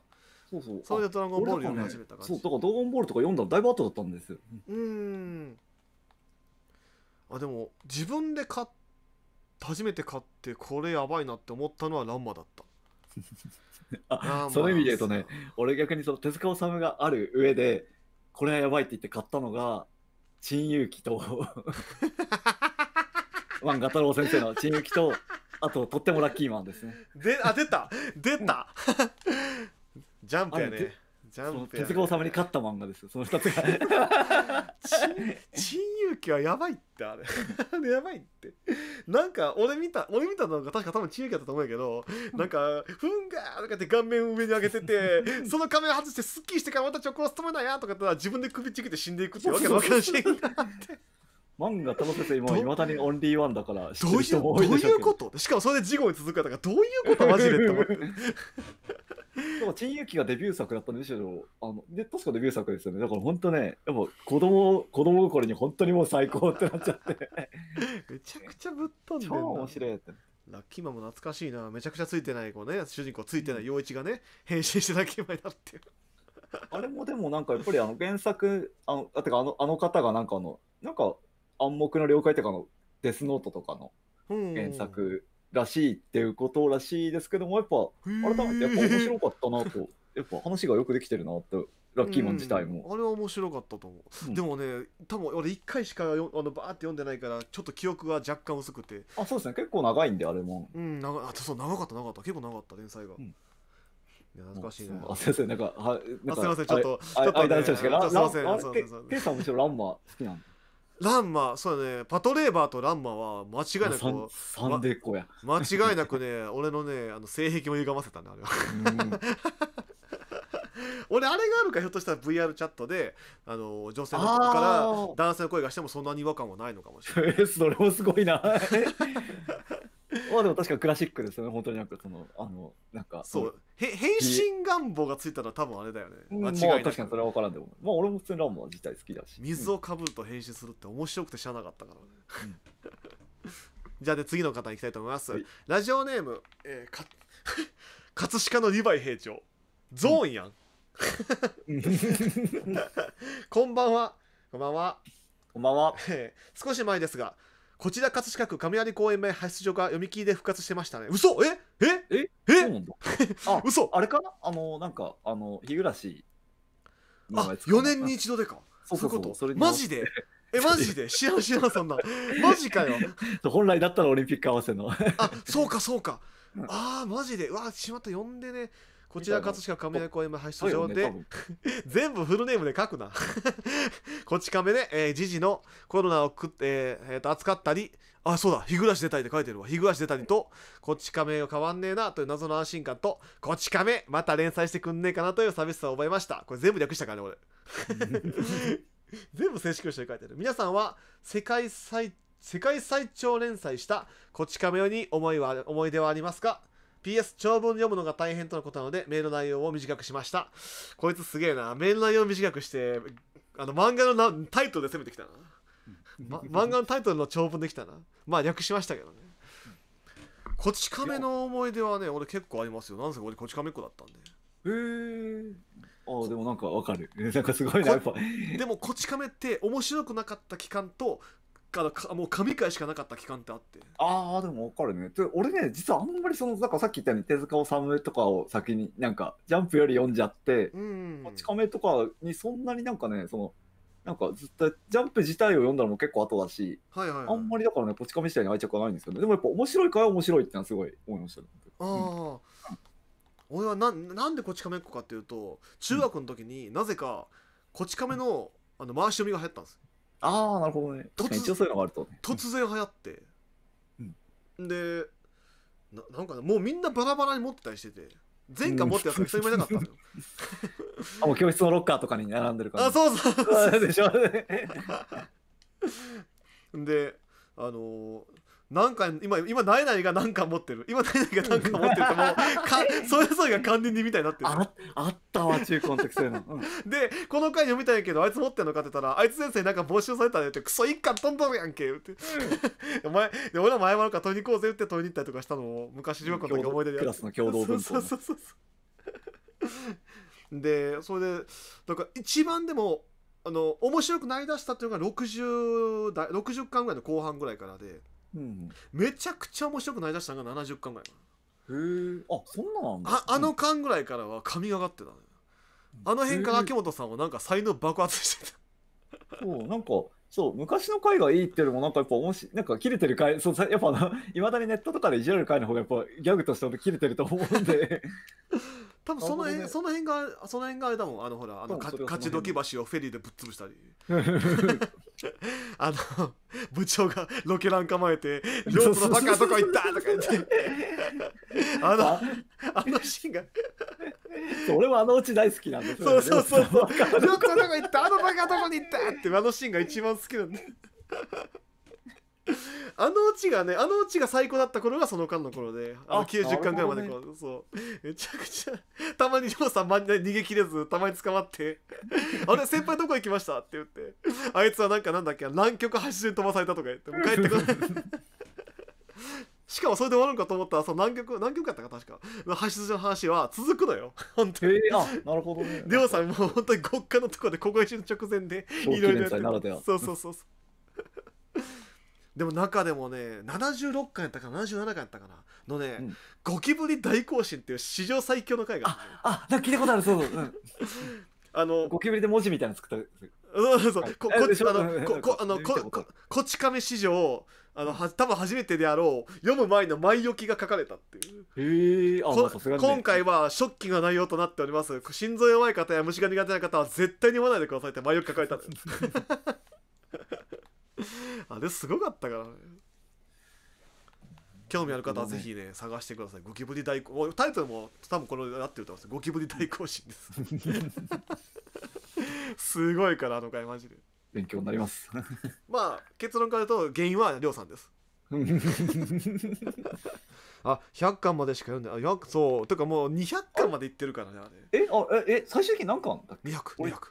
そうそうそれで「ドラゴンボール」読み始めたから、ね、そうだから「ドラゴンボール」とか読んだのだいぶ後だったんですようんあでも自分で買っ初めて買ってこれやばいなって思ったのはランマだった [laughs]
あその意味で言うとね俺逆にその手塚治虫がある上でこれはやばいって言って買ったのが陳勇気と [laughs] ワンガ太郎先生の陳勇気とあととってもラッキーマンですねであ出た出た [laughs] ジャンプやね
ジャンプや、ね、鉄に
勝った漫画ですよその2つ
が珍勇気はやばいって [laughs] あれやばいってなんか俺見た俺見たのが確か多分珍勇気だったと思うけどなんか「ふんが!」とかって顔面上に上げてて [laughs] その仮面外してすっきりしてからまたチョコを務めないやとか言ったら自分で首ちぎって死んでいくってわけのわかんって。
漫画楽し先生、いまだにオンリーワンだからどういうこ
としかもそれで事後に続くやったから、どういうこと
マジでって思って。
でも、チンユキがデビュー作だったんで、むしろ、あの、で、確かデビュー作ですよね。だから本当ね、やっぱ子供、子供心に本当にもう最高ってなっちゃって。
めちゃくちゃぶっ飛んでる。超面
白いって。ラッキーマンも懐かしいな。めちゃくちゃついてない、こうね、主人公ついてない陽一がね、変身してラッキーマンだって。あれもでもなんかやっぱりあの原作、
あの、あてかあの、あの方がなんかあの、なんか暗黙の了解とかのデスノートとかの原作らしいっていうことらしいですけどもやっぱ改めてやっぱ面白かったなと [laughs] やっぱ話がよくできてるなとラッキーマン自体も、う
ん、あれは面白かったと思う、うん、でもね多分俺1回しかよあのバーって読んでないからちょっと記憶が若干薄くてあそうですね結構長いんであれもうん長あそう長かった長かった結構長かった連載が、うん、いや懐かしいな、ね。あ、先生、なんか、は、なんか、すみません、ちょっと、ちょっと、間にしましたけど、ませんケイさんむしろランマ好きなんランマそうだねパトレーバーとランマは間違いなく、まあ、
ま、
間違いなくね [laughs] 俺のねあの性癖も歪ませたねあれは [laughs] 俺あれがあるかひょっとしたら VR チャットであの女性の声から男性の声がしてもそんなに違和感はないのかもしれない [laughs] それ
もすごいなまあでも確かクラシックですよね本当になんかそのあのなんかそう
へ変身願望がついたら多分あれだよね
間違いない、まあ、確か
にそれは分からんでもまあ俺も普通にランマ自体好きだし水をかぶると変身するって面白くて知らなかったからね、うん、[laughs] じゃあで次の方いきたいと思います、はい、ラジオネーム、えー、か [laughs] 葛飾のリヴァイ兵長ゾーンやん、うん、[laughs] こんばんはこんばんはこんばんは、少し前ですがこちら葛飾区亀有公園前派出所が読み切りで復活してましたね。嘘えええええ [laughs] あ嘘あれかなあの、なんか、あの、日暮らし。あ、4年に一度で
か。そういうことそれマジで
え、マジで知らん
知らん、そんな。マジかよ。[laughs] 本
来だったらオリンピック合わせの。あ、そうか、そうか。ああ、マジで。うわ、しまった、呼んでね。こちら葛飾亀公園前派出所で、ね、[laughs] 全部フルネームで書くな [laughs] こち亀で、えー、時事のコロナをく、えーえー、と扱ったり、あ、そうだ、日暮らし出たりって書いてるわ。日暮らし出たりと、こち亀が変わんねえなという謎の安心感と、こち亀、また連載してくんねえかなという寂しさを覚えました。これ全部略したからね、俺。[laughs] 全部正式教で書いてる。皆さんは世界最、世界最長連載したこち亀に思いは、思い出はありますか PS 長文読むのが大変とのことなのでメールの内容を短くしましたこいつすげえなメール内容を短くしてあの漫画のタイトルで攻めてきたな、ま、漫画のタイトルの長文できたなまあ略しましたけどねこち亀の思い出はね俺結構ありますよなんせ俺こち亀っ子だったんでへ
えー、あでもなんかわかる [laughs] なんかすごいなやっぱ
でもこち亀って面白くなかった期間とからかもう神回しかなかった期間ってあって
ああでも分かるねで俺ね実はあんまりそのなんかさっき言ったように手塚治虫とかを先になんかジャンプより読んじゃって「こち亀」とかにそんなになんかねそのなんかずっとジャンプ自体を読んだのも結構後だし、はいはい、はい、あんまりだからねこち亀自体に愛着はないんですけど、ね、でもやっぱ面白いから面白いってのはすごい思いましたね
ああ、うん、俺はななんでこち亀っ子かっていうと中学の時になぜかこち亀の,、あの回し読みが入ったんですああ、なるほど
ね。一応そういうのがあると、
ね。突然流行って。うん、でな、なんか、ね、もうみんなバラバラに持ってたりしてて、前回持ってたやつ一人もいなかったのよ。
あ、もう教室のロッカーとかに並んでるから、ね。あ、そうそう
そう。でしょ。で、あのー、なんか今今ないないが何か持ってる今ないないが何か持ってるってもう [laughs] かそれぞれが管理人みたいになってるああったわ中高の時そういうの、うん、でこの回読みたいけどあいつ持ってんのかって言ったらあいつ先生なんか募集されたねってクソ一貫飛んどるやんけって、うん、[laughs] お前俺ら前もなんか取りに行こうぜって取りに行ったりとかしたのを昔中学の時思い出でクラスの共同文法、そうそうそうそうでそれでだから一番でもあの面白くなりだしたっていうのが60代60巻ぐらいの後半ぐらいからで。うん、めちゃくちゃ面白くなりだしたのが70巻ぐらいへえあそんなんあんああの巻ぐらいからは神がかってたのよあの辺から秋元さんはなんか才能爆発してた
そう、なんか、そう、昔の回がいいっていうよりも、なんかやっぱ面白なんか切れてる回、そう、やっぱいまだにネットとかでいじられる回の方がやっぱギャグとして本切れてると思うんで、
多分その辺、ね、その辺が、そ
の辺があれだもん、あのほら、あの、勝ちどき橋をフェリーでぶっ潰したり。[laughs] あの、部長がロケラン構えて、ロープのバカどこ行ったとか言って。[laughs] あの、あのシーンが。俺はあのうち大好きなんですよ、ね。そうそうそう。ロープのどこ行ったあのバカどこに行ったって、あのシーンが一番好きなんであのうちがねあのうちが最高だった頃がその間の頃であの90巻ぐらいまで
こう、ね、そうめちゃくちゃ
たまにりょうさん真ん中逃げ切れずたまに捕まって「[laughs] あれ先輩どこ行きました?」って言ってあいつはなんかなんだっけ南極8周飛ばされたとか言ってもう帰ってこない [laughs] しかもそれで終わるんかと思ったらその南極南極やったか確か派出所の話は続くのよ本当に、えー、あなるほどねりょうさんもう本当に極寒のところでここ一の直前でいろいろやってそうそうそうそうでも中でもね76回やったかな77回やったかなのね、うんゴキブリ大行進」っていう史上最強の回があるあ、か聞いたことある、そうそう。うん [laughs] あのゴキブリで文字みたいなの作った。そうそうそうこっちあのここあのこここち亀史上あのは多分初めてであろう読む前の前置きが書かれたって
いうへえ、まあ、ね、今
回はショッキングな内容となっております心臓弱い方や虫が苦手な方は絶対に読まないでくださいって前置き書かれたんです [laughs] あれすごかったからね興味ある方はぜひね探してくださいゴキブリ大行タイトルも多分これなってると思いますゴキブリ大行進です [laughs] すごいからあの回マジで勉強になりますまあ結論から言うと原因はりょうさんです
[laughs]
あ100巻までしか読んであそうとかもう200巻までいってるからねあれえあえ最終的に何巻だっけ ?200200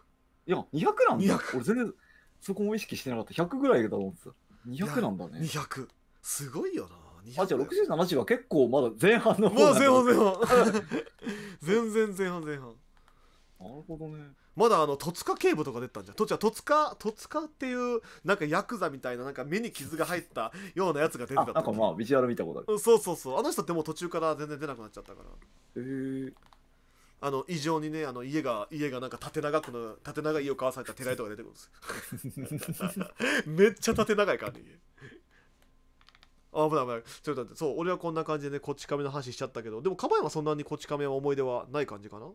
いや200なんだ
200俺全然そこも意識してなかった。100ぐらいだと思ってた。200なんだね。200。す
ごいよな。あ、じゃあ60、70は結構まだ前半の方もう前半前半。[laughs] 全然前半前半。なるほどね。まだあの、戸塚警部とか出たんじゃん。とじ戸塚、戸塚っていう、なんかヤクザみたいな、なんか目に傷が入ったようなやつが出てた。なんかまあ、
ビジュアル見たことあ
る。そうそうそう。あの人ってもう途中から全然出なくなっちゃったから。へえー。あの異常にねあの家が家がなんか縦長くの縦長い家を買わされた寺井とか出てくるんです [laughs] めっちゃ縦長い感じ、ね危ない危ないちょっと待ってそう俺はこんな感じでねこっち亀の話しちゃったけどでもかばやはそんなにこっち亀は思い出はない感じかな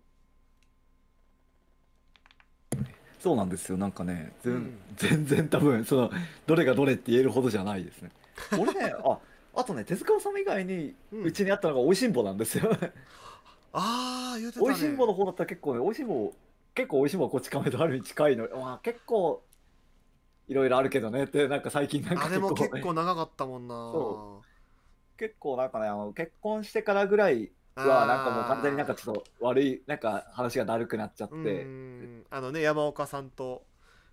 そうなんですよなんかね、うん、全然多分そのどれがどれって言えるほどじゃないですね俺ねああとね手塚治虫以外にうちにあったのが「おいしんぼ」なんですよああ、言うてた、ね。美味しんぼの方だったら結構ね、美味しんぼ、結構美味しんぼこっち亀とあるに近いの。まあ結構、いろいろあるけどねって、なんか最近なんか、ね、あれも結
構長かったもんな。
結構なんかね、あの結婚してからぐらいは、なんかもう完全になんかちょっと
悪い、なんか
話がだるくなっちゃって。
あのね、山岡さんと、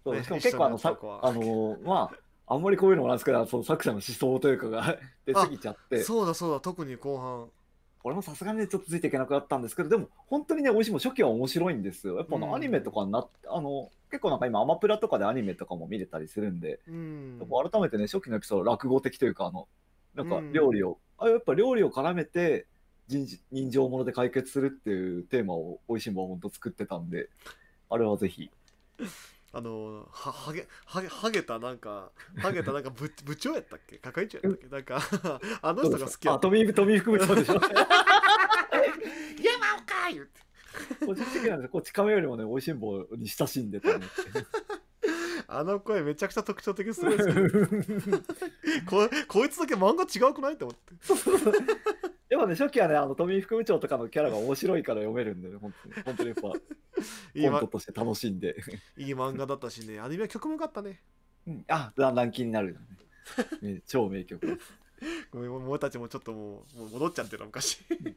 ね。しかも結構あの、さあ
の、まあ、あんまりこういうのもなんですけど、その作者の思想というかが [laughs] 出過ぎちゃって。そうだそうだ、特に後半。俺もさすがにね、ちょっとついていけなくなったんですけど、でも、本当にね、美味しいも初期は面白いんですよ。やっぱあの、アニメとかになって、あの、結構なんか今、アマプラとかでアニメとかも見れたりするんで、うん、やっぱ改めてね、初期のエピソード、落語的というか、あの、
なんか料理
を、うん、あやっぱ料理を絡めて人、人情もので解決するっていうテーマを、美味しいもん本当作ってたんで、あれはぜひ。
あのははげはげはげたなんかはげたなんか部部長やったっけ係長やったっけなんか [laughs] あの人
が好きやった富富副部長
でしょ [laughs] 山岡言って
個人的なんこっち亀よりもねおいしん坊に親しんでた、[laughs] あの声めちゃくちゃ特徴的ですねここいつだけ漫画違うくないって思ってでもね、初期はね、あの、都民副部長とかのキャラが面白いか
ら読めるんでね、本当に。本当にやっぱ、[laughs] いいコント
として楽しんで。
いい漫画だったしね、アニメは曲もよかったね。
うん、あ、だんだん気になるね。[laughs] 超名曲です。
ごめん、俺たちもちょっともう、もう戻っちゃってる昔。という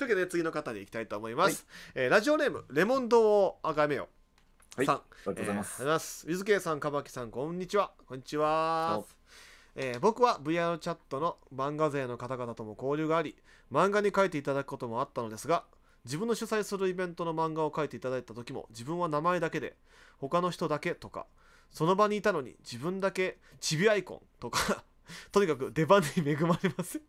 わけで、次の方に行きたいと思います。はい、えー、ラジオネーム、レモンドをあがめよ。はい、さん、ありがとうございます。ありがとうございさん、カばキさん、こんにちは。こんにちは。えー、僕は VR チャットの漫画勢の方々とも交流があり漫画に書いていただくこともあったのですが自分の主催するイベントの漫画を書いていただいた時も自分は名前だけで他の人だけとかその場にいたのに自分だけチビアイコンとか [laughs] とにかく出番に恵まれます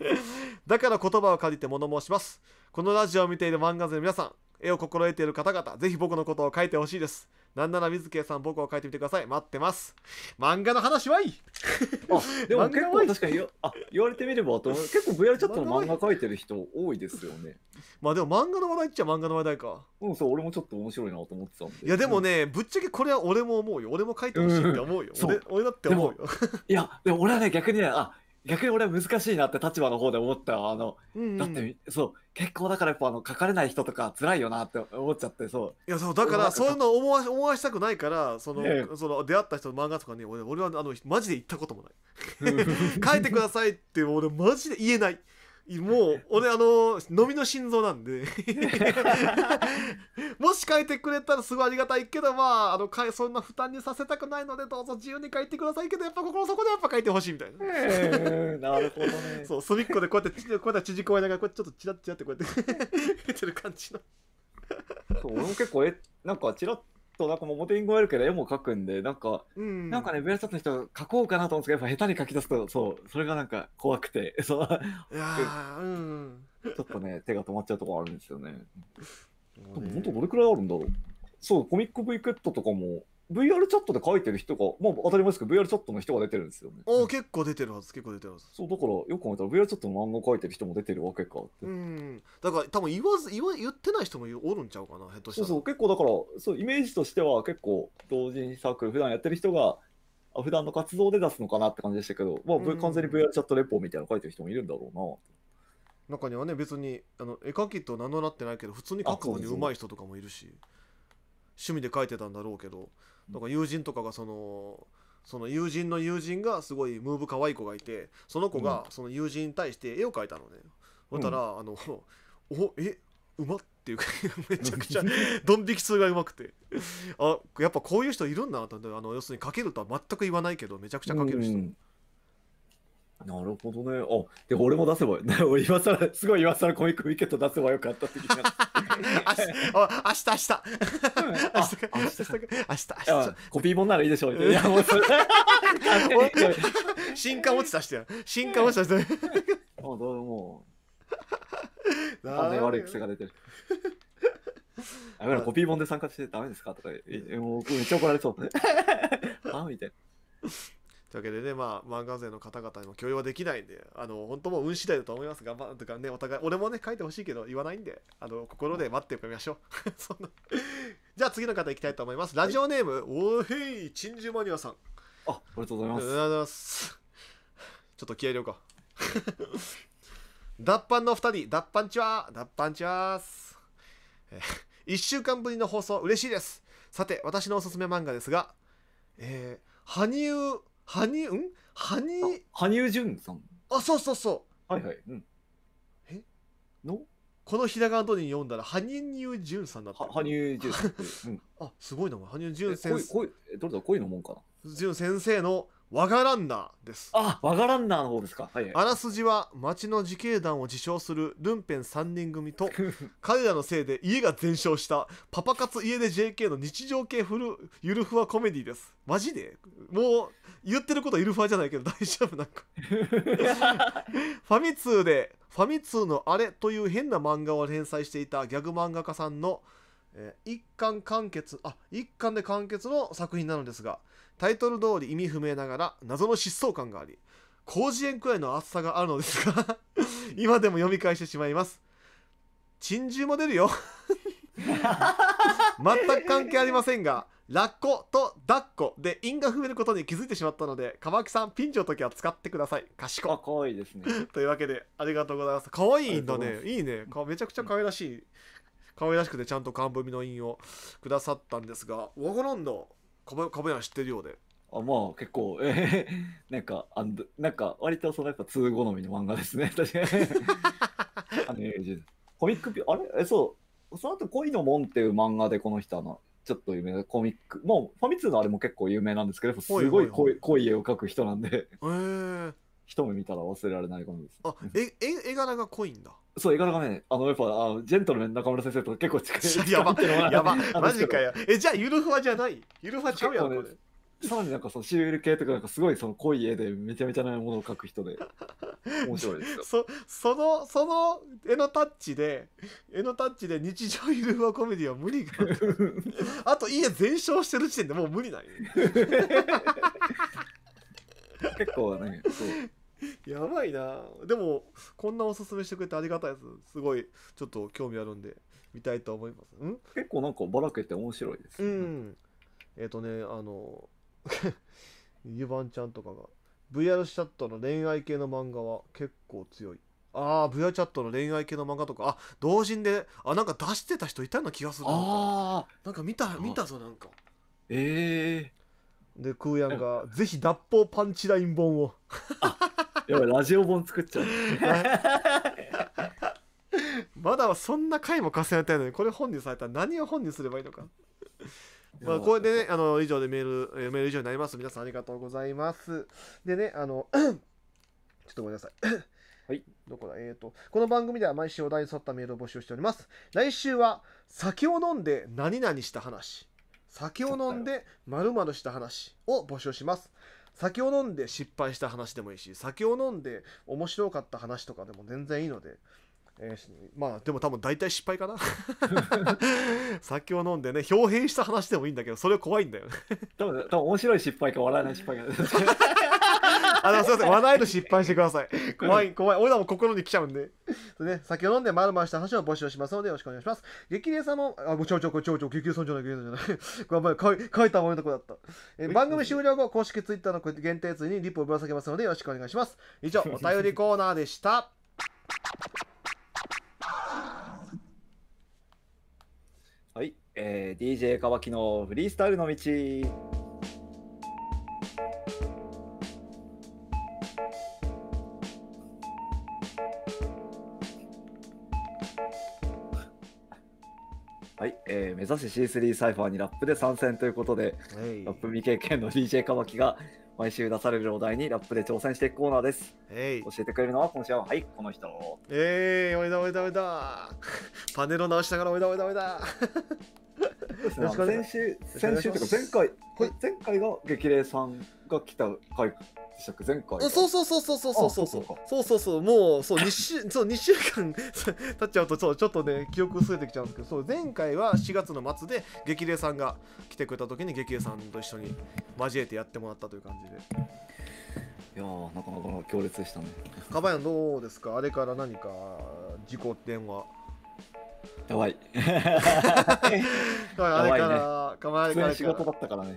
[laughs] だから言葉を借りて物申しますこのラジオを見ている漫画勢の皆さん絵を心得ている方々ぜひ僕のことを書いてほしいですなんなら水木さん僕を書いてみてください待ってます漫画の話はいい [laughs] でも結構確かによ
あ言われてみればと [laughs] 結構 VR チャットの漫画書いてる人多いですよねまあでも漫
画の話題っちゃ漫画の話題かうんそう俺もちょっと面白いなと思ってたんでいやでもね、うん、ぶっちゃけこれは俺も思うよ俺も書いてほしいって思うよ、うん、俺俺だって思うよいやでも俺はね逆にねあ
逆に俺は難しいなって立場の方で思ったわあの、うんうん、だってそう結構だからやっぱあの書かれない人とか辛いよなって思っちゃってそ
ういやそうだからそういうの思わ思わしたくないからそのその出会った人の漫画とかに俺俺はあのマジで言ったこともない [laughs] 書いてくださいって俺マジで言えないもう俺あの飲みの心臓なんで [laughs] もし書いてくれたらすごいありがたいけどまああのそんな負担にさせたくないのでどうぞ自由に書いてくださいけどやっぱ心の底でやっぱ書いてほしいみたいな、えー、なるほどねそう隅っこでこうやってこうやって縮こまりながらこうやってちょっとチラッチラってこうやって書てる感
じのそう俺も結構えなんかチラッそうなんかもう表に加えるけど絵も描くんでなんか、うん、なんかねベルサーチの人描こうかなと思うんですけどやっぱ下手に描き出すとそうそれがなんか怖くて [laughs] そううん、ちょっとね手が止まっちゃうところあるんですよね。ねで本当どれくらいあるんだろうそうコミック V クットとかも VR チャットで書いてる人が、まあ当たり前ですけど、VR チャットの人が出てるんですよね。お結構出てるはず、結構出てるはず。そう、だからよく考えたら、VR チャットの漫画書いてる人も出てるわけかって。
うん。だから多分言わず、言わ言ってない人もおるんちゃうかな、ヘッドしそう
そう、結構だから、そう、イメージとしては結構、同人サークル、普段やってる人が、あ普段の活動で出すのかなって感じでしたけど、まあ、完全に VR チャットレポみたいなの書いてる人もいるんだろう
な。中にはね、別にあの絵描きと名乗らってないけど、普通に書くのに上手い人とかもいるし。趣味で書いてたんだろうけどだから友人とかがそのその友人の友人がすごいムーブ可愛い子がいてその子がその友人に対して絵を描いたのね、そしたら、あの「[laughs] おえうまっ」っていうか [laughs] めちゃくちゃドン引き数がうまくてあやっぱこういう人いるんだなとあの要するに描けるとは全く言わないけどめちゃくちゃ描ける人。うん
なるほどね。あ、で俺も出せば、[laughs]
今更、すごい今更コミックウィケット出せばよかったって気が明日、明日。明日明日
明日、明日。コピー本ならいいでしょう。いや、もうそれ。
新刊落ちたして新刊落ちたして
もう、どうも。悪い癖が出てる。
[laughs] あれコピー本で参加してダメですかとか、もうめっちゃ怒られそう。あ [laughs] みたいな。というわけでね、まあ、漫画勢の方々にも共有はできないんで、あの、本当もう運次第だと思いますが、まあ、とかね、お互い、俺もね、書いてほしいけど、言わないんで、あの、心で待ってみましょう。[laughs] そんなじゃあ次の方いきたいと思います。ラジオネーム、はい、おへい、珍珠マニアさん。あ、ありがとうございます。ありがとうございます。ちょっと気合入れようか。[laughs] 脱藩の二人、脱藩ちは、脱藩ちはえー、1週間ぶりの放送、嬉しいです。さて、私のおすすめ漫画ですが、えー、羽生羽生ん羽生羽生潤さんあそうそうそうはいはいうんえのこのひらがなとに読んだら羽生潤さんだった羽生潤さん、うん、[laughs] あすごいな羽生潤先生どれだ恋のもんかな潤先生のわがランナーです。あ、わがランナーの方ですか。はいはい、あらすじは町の自警団を自称するルンペン三人組と [laughs] 彼らのせいで家が全焼したパパ活家で JK の日常系フルゆるふわコメディです。マジでもう言ってることゆるふわじゃないけど大丈夫なんか [laughs]
フ
ァミ通でファミ通のあれという変な漫画を連載していたギャグ漫画家さんの、えー、一巻完結あ一巻で完結の作品なのですがタイトル通り意味不明ながら謎の疾走感があり広辞苑くらいの厚さがあるのですが [laughs] 今でも読み返してしまいます珍獣も出るよ [laughs] 全く関係ありませんがラッコと抱っこで因果踏めることに気づいてしまったのでカ川キさんピンチの時は使ってください賢いかわいいですね [laughs] というわけでありがとうございますかわいいんだねいいねめちゃくちゃ可愛らしい可愛らしくてちゃんと漢文の印をくださったんですがわからんだかばかばやん知ってるようであまあ結構、えー、なんかあんなんか割とそのやっ
ぱ通好みの漫画ですね [laughs] 確かにあのコミックあれえそうその後恋の門っていう漫画でこの人のちょっと有名なコミックもうファミ通のあれも結構有名なんですけどすごい濃い絵を描く人なんでへ
え
一目見たら忘れられないものです。あ、
え、え、絵柄が濃いんだ。
そう、絵柄がね、あの、やっぱ、あジェントルメン中村先生と結構近い。[laughs] やば、やば、マジかよ。
え、じゃあ、ゆるふわじゃないゆるふわ違うやん、
これ。さらになんかそのシュール系とか、なんかすごいその濃い絵でめちゃめちゃなものを描く人で、
面白いですよ。そ、その、その絵のタッチで、絵のタッチで日常ゆるふわコメディは無理か。[laughs] あと、家全焼してる時点でもう無理だよ。[laughs] 結構ね、そう。[laughs] やばいなでもこんなおすすめしてくれてありがたいですすごいちょっと興味あるんで見たいと思いますん結構なんかばらけて面白いです、うんえっ、とねあの [laughs] ゆばんちゃんとかが VR チャットの恋愛系の漫画は結構強いああ VR チャットの恋愛系の漫画とかあ同人であなんか出してた人いたような気がするああなんか見た見たぞなんかええでクーヤンが「ぜひ脱法パンチライン本を」やばいラジオ本作っちゃう [laughs] まだそんな回も重ねたいのにこれ本にされたら何を本にすればいいのかまあ、これでね、あの、以上でメール、えメール以上になります。皆さんありがとうございます。でね、あの、[clears throat] ちょっとごめんなさい。[coughs] はい。どこだえっ、ー、と、この番組では毎週お題に沿ったメールを募集しております。来週は、酒を飲んで何々した話、酒を飲んで〇〇した話を募集します。酒を飲んで失敗した話でもいいし酒を飲んで面白かった話とかでも全然いいので。えー、まあでも多分大体失敗かな [laughs] 酒を飲んでね表変した話でもいいんだけどそれ怖いんだよね多分多分面白い失敗か笑わない失敗か
あの、すいません。笑える失敗してください。怖い、
怖い。俺らも心に来ちゃうんで。ね、酒を飲んで丸々した話を募集しますので、よろしくお願いします。激励さんも、あ、もうちょうちょいちょうちょ激励さんじゃない、激励さんじゃない。ごめん、書い書いたものとこだった。え番組終了後、公式ツイッターの限定ツイにリップをぶら下げますので、よろしくお願いします。以上、お便りコーナーでした。
はい、えー、DJ 川木のフリースタイルの道。はい、えー、目指せ C3 サイファーにラップで参戦ということで、はい、ラップ未経験の DJ カバキが毎週出されるお題にラップで挑戦していくコーナーです。い教えてくれるのは今週は、はい、この人。
えー、おいだおいだおいだ。パネルを直しながらおいだおいだおいだ。先週、先週というか前回、
前回が激励さん。が来た回でしたっけ前回そうそうそ
うそうそうそうそうそうそうそうそうもうそう2週そう2週間 [laughs] 経っちゃうとそうちょっとね記憶薄れてきちゃうんですけどそう前回は4月の末で激励さんが来てくれた時に激励さんと一緒に交えてやってもらったという感じで
いやなかなか強烈でしたね
カバヤンどうですかあれから何か事故って電話。やばいい。かわいいかわいから。仕事だったからね。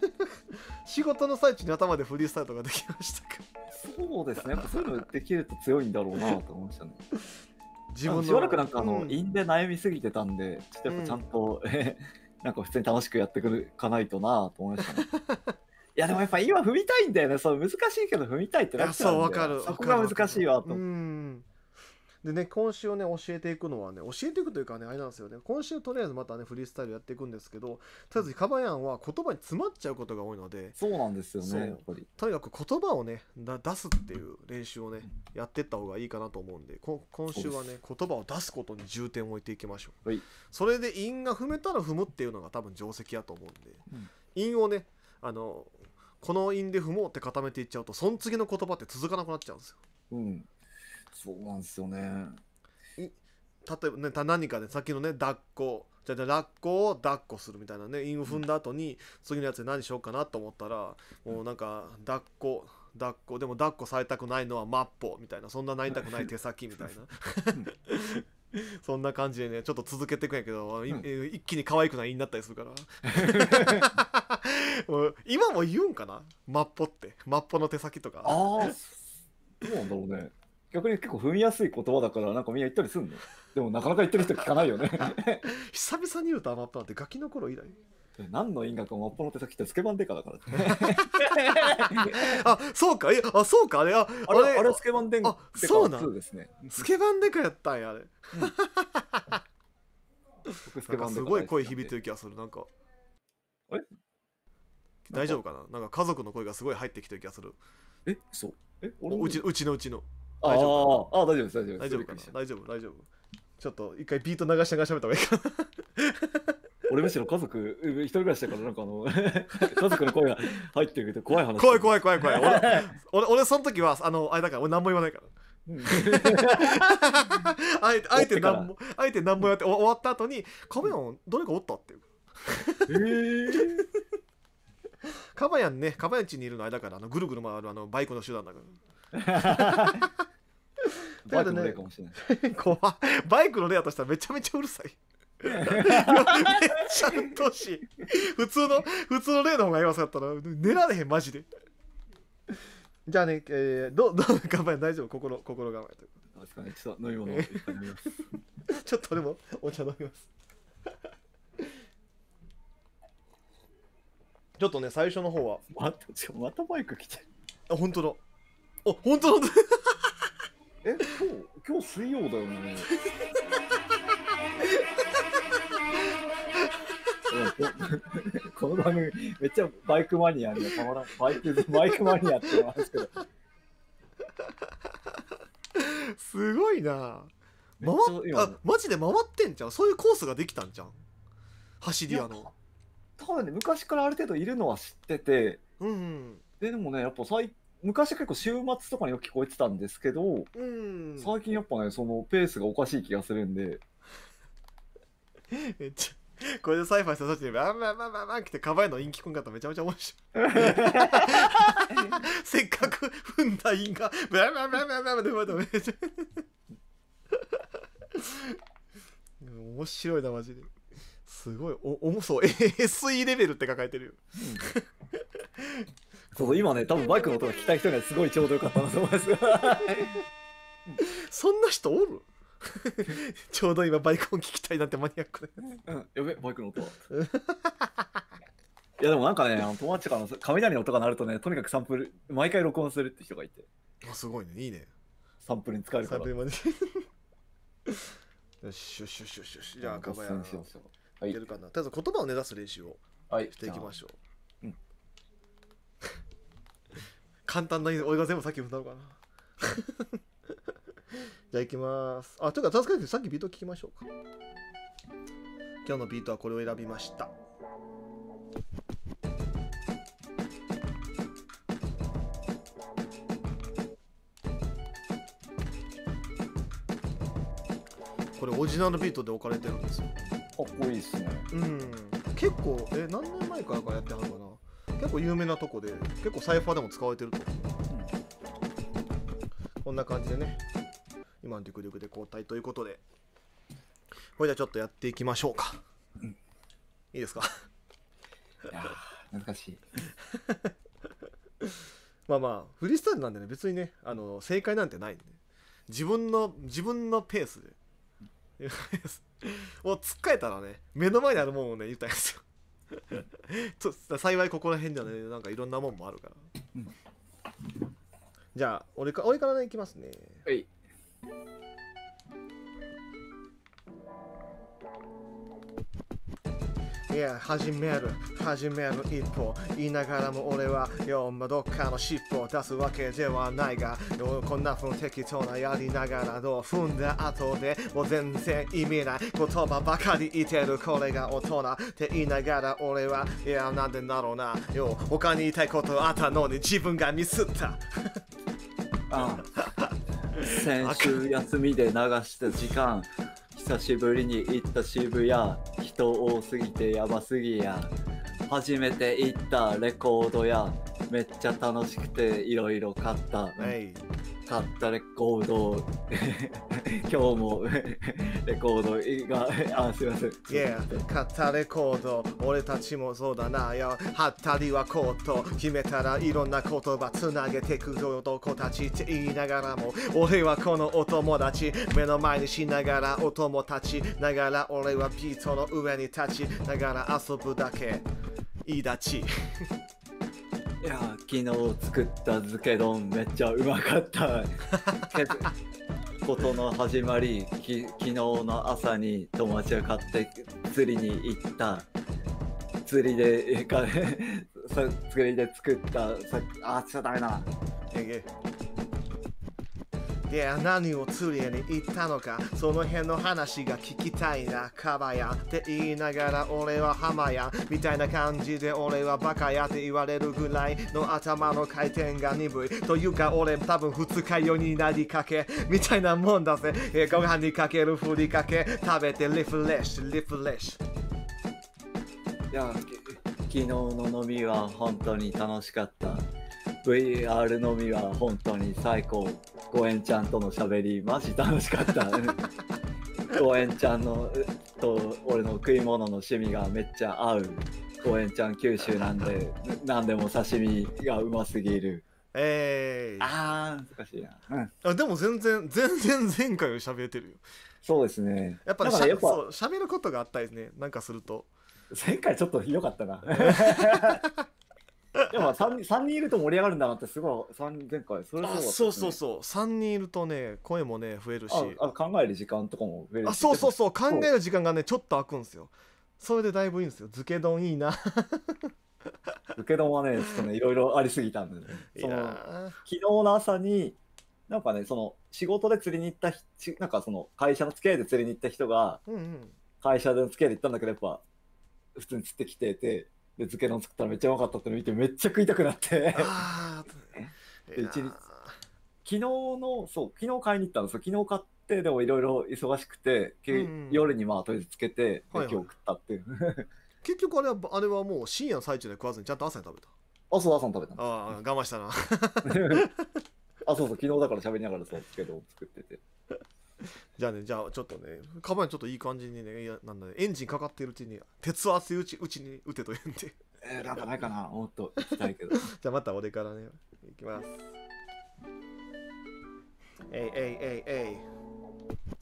[laughs] 仕事の最中に頭でフリースタイルができましたかそうですね。や
っぱそういうのできると強いんだろうなと思いましたね。
[laughs] 自分のしばらくなんかあの、うん、で悩
みすぎてたんで、ちょっとやっぱちゃんと、うん、[laughs] なんか普通に楽しくやってくるかないとなと思いましたね。いやでもやっぱ今踏みたいんだよね。そう難しいけど踏みたいってなっちゃうんで。そうわかる。そこが難しいわと。う
んでね、今週ね、教えていくのはね、教えていくというかね、あれなんですよね。今週とりあえずまたね、フリースタイルやっていくんですけど、とりあえずカバヤンは言葉に詰まっちゃうことが多いので、そうな
んですよね、やっ
ぱり。とにかく言葉をね、出すっていう練習をね、やっていった方がいいかなと思うんで、今週はね、言葉を出すことに重点を置いていきましょう。はい、それで韻が踏めたら踏むっていうのが多分定石やと思うんで、うん、韻をね、あの、この韻で踏もうって固めていっちゃうと、その次の言葉って続かなくなっちゃうんですよ。
うんそうなんですよね。
例えばね、た何かね、さっきのね、抱っこ、じゃあ、抱っこを抱っこするみたいなね、韻を踏んだ後に、次のやつで何しようかなと思ったら、もうなんか、抱っこ、抱っこ、でも抱っこされたくないのはマッポみたいな、そんななりたくない手先みたいな。[laughs] そんな感じでね、ちょっと続けていくんやけど、うん、一気に可愛くないになったりするから。[laughs] もう今も言うんかなマッポって。マッポの手先とか。ああ、ど
うなんだろうね。逆に結構踏みやすい言葉だからなんかみんな言ったりすんのでもなかなか言ってる人聞かないよね [laughs] 久々に言うとアマッパーってガキの頃以来何の因果かマッパの手先さ
っきスケバンデカだから、[laughs] あそうかえあそうかあれああれあれスケバンデカそうなんですねスケバンデカやったんやあれ、う
ん、すごい声響
いてる気がするなんかえ大丈夫かななんか家族の声がすごい入ってきてる気がするえそうえ俺うちうちのうちのああ、大丈夫です、大丈夫です。大丈夫かな大丈夫、大丈夫。ちょっと一回ビート流しながら喋った方がいいかな。俺むしろ家族、一人暮らしだから、なんかあの、[laughs] 家族の声が入ってくて怖い話。怖い怖い怖い怖い。俺、俺、俺その時は、あの、あれだから、俺何も言わないから。あえあえて何も、あえて何もやって、終わった後に、カメラン、れかおったっていう。えーカバヤンね、カバヤン家にいるの間からあのぐるぐる回るあのバイクの手段だから。[laughs] [laughs] バイクの例かもしれない。[laughs] 怖バイクの例だとしたらめちゃめちゃうるさい。
めっちゃう
っしい。普通の、普通の例の方が言わさかったら、寝られへん、マジで。じゃあね、えー、どう、どう、頑張れ、大丈夫、心、心構えとちょっと飲み物、飲みます。ちょっとでも、お茶飲みます。ちょっとね、最初の方は。また、またバイク来てる。あ、本当のあ、本当のえ今日今日水曜だよね
この番組めっちゃバイクマニアにはたまらんバイクバイクマニアって言わます
けど
すごいな回っあマジで回ってんじゃんそういうコースができたんじゃん走り屋の多分ね昔からある程度いる
のは知ってて、うん、うん、ででもねやっぱ最昔結構週末とかによく聞こえてたんですけど、うん、最近やっぱねそのペースがおかしい気がするんで
[laughs] めっちゃ
これでサイファイささってあンまあまあまあまあ来てかばいの陰気くんかっためちゃめちゃ面白い [laughs] せっかく踏んだ陰がめちゃ面白いなマジですごいお重そう SE レベルって抱えてるよ、
そうそう今ね多分バイクの音が聞きたい人にはすごいちょうどよかったなと思います
そんな人おる [laughs] ちょうど今バイク音聞きたいなんてマニアックだよ、うん、やべバイクの音い
やでもなんかねあの友達からの雷の音が鳴るとねとにかくサンプル毎回録音するって人がいてあすごいねい
いねサンプルに使えるからサンプルまでよしよしよしよしじゃあ赤羽やいけるかなとりあえず言葉をね出す練習をしていきましょう、はい簡単な俺が全部さっき踏んだのかな [laughs] じゃあ行きますあというか助かるさっきビート聞きましょうか今日のビートはこれを選びましたこれオリジナルビートで置かれてるんですよかっこいいですねうん結構え何年前からかやってはるかな結構有名なとこで結構サイファーでも使われてると思う、こんな感じでね今のデュクデュクで交代ということでこれじゃちょっとやっていきましょうか、うん、いいですかいや
難
し
い [laughs] まあまあフリースタイルなんでね別にねあの正解なんてないんで自分の自分のペースで [laughs] をつっかえたらね目の前にあるもんをね言ったんですよ [laughs] 幸いここら辺ではねなんかいろんなもんもあるから、うん、じゃあ俺か俺からねいきますねはいいや始める始める一歩言いながらも俺はよまどっかの尻尾を出すわけではないがよこんなふう適当なやりながらどう踏んだ後でもう全然意味ない言葉ばかり言ってるこれが大人って言いながら俺はいやなんでだろうなよ他に言いたいことあったのに自分がミスったああ
先週休みで流した時間久しぶりに行った渋谷人多すぎてやばすぎや初めて行ったレコードやめっちゃ楽しくていろいろ買った、はい買ったレコード [laughs] 今日も [laughs] レコードが [laughs] あすいませんいや、
買ったレコード俺たちもそうだなや、はったりはコート決めたらいろんな言葉つなげてくぞ、男たちって言いながらも俺はこのお友達目の前にしながらお友達ながら俺はビートの上に立ちながら遊ぶだけいいだち
いや
昨日作った漬け丼めっちゃうまかったことの始まりき昨日の朝に友達が買って釣りに行った釣りでか [laughs] 釣りで作ったさあ
ちょっとダメだや何を釣りに行ったのかその辺の話が聞きたいなカバヤって言いながら俺は浜やみたいな感じで俺はバカやって言われるぐらいの頭の回転が鈍いというか俺多分二日酔いになりかけみたいなもんだぜ、えご飯にかけるふりかけ食べてリフレッシュリフレッシュ
いや昨日の飲みは本当に楽しかった VR のみは本当に最高ごえんちゃんとの喋りマジ楽しかったごえんちゃんのと俺の食い物の趣味がめっちゃ合うごえんちゃん九州なんで何でも刺身がうますぎるえー、あー難しいな、
うん、あでも全然全然前回を喋ってるよそうですねやっぱ,、ね、やっぱ喋ることがあったりねなんかすると前回ちょっとひどかったな [laughs]
でも3、3人いると盛り上がるんだなって、すごい、3前回、それそう、ね、そうそうそう、
3人いるとね、声もね、増えるし、あ考える時間とかも増えるし、あそうそうそう、考える時間がね、ちょっと空くんですよ。それでだいぶいいんですよ。漬け丼いいな。
漬け丼はね、ちょっとね、いろいろありすぎたんでね。[laughs] その昨日の朝に、なんかね、その仕事で釣りに行ったなんかその会社の付き合いで釣りに行った人が、うんうん、会社での付き合いで行ったんだけど、やっぱ、普通に釣ってきてて、で漬け丼作ったらめっちゃうまかったっての見てめっちゃ食いたくなって
[laughs] で一日昨
日のそう昨日買いに行ったんですよ昨日買ってでもいろいろ忙しくて、うん、夜にまあとりあえ
ず漬けて、はいはい、今日食ったっていう [laughs] 結局あれはあれはもう深夜の最中で食わずにちゃんと朝に食べたあそう朝に食べたああ我慢したな [laughs] あそうそう昨日だから喋りながらそう漬け丼作ってて [laughs] じゃあね、じゃあちょっとね、カバンちょっといい感じにね、いやなんだね、エンジンかかってるうちに、鉄熱いうちうちに打てと言うんで。[laughs] えー、なんかないかな、[laughs] もっと行きたいけど。じゃあまた俺からね、いきます。えいえいえいえい。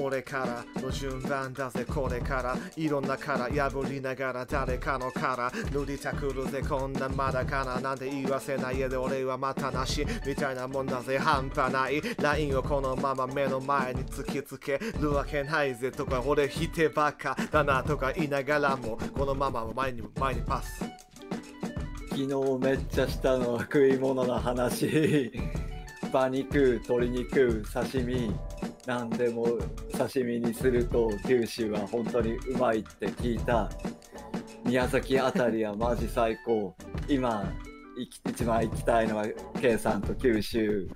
俺からの順番だぜこれからいろんな殻破りながら誰かの殻塗りたくるぜこんなまだかななんて言わせないやで俺はまたなしみたいなもんだぜ半端ないラインをこのまま目の前に突きつけるわけないぜとか俺否定ばっかだなとか言いながらもこのまま前に前にパス
昨日めっちゃしたのは食い物の話 [laughs] 馬肉鶏肉刺身何でも刺身にすると九州は本当にうまいって聞いた宮崎あたりはマジ最
高今一番行きたいのは K さんと九州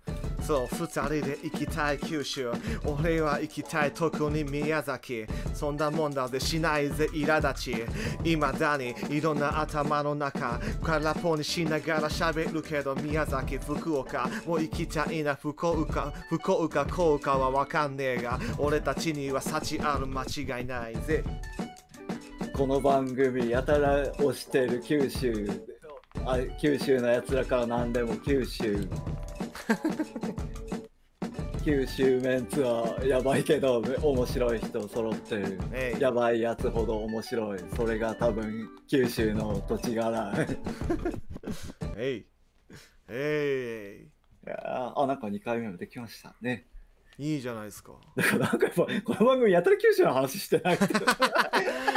そう二人で行きたい九州俺は行きたい特に宮崎そんなもんだでしないぜ苛立ちいまだにいろんな頭の中空っぽにしながら喋るけど宮崎福岡もう行きたいな福岡福岡福岡はわかんねえが俺たちには幸ある間違いないぜ
この番組やたら推してる九州あ九州のやつらから何でも九州 [laughs] 九州メンツはやばいけど面白い人揃ってる、やばいやつほど面白いそれが多分九州の土地柄 [laughs] えいえいやあなんか2
回目もできましたねいいじゃないですか。なんかやっぱこの番組やたら九州の話してない [laughs]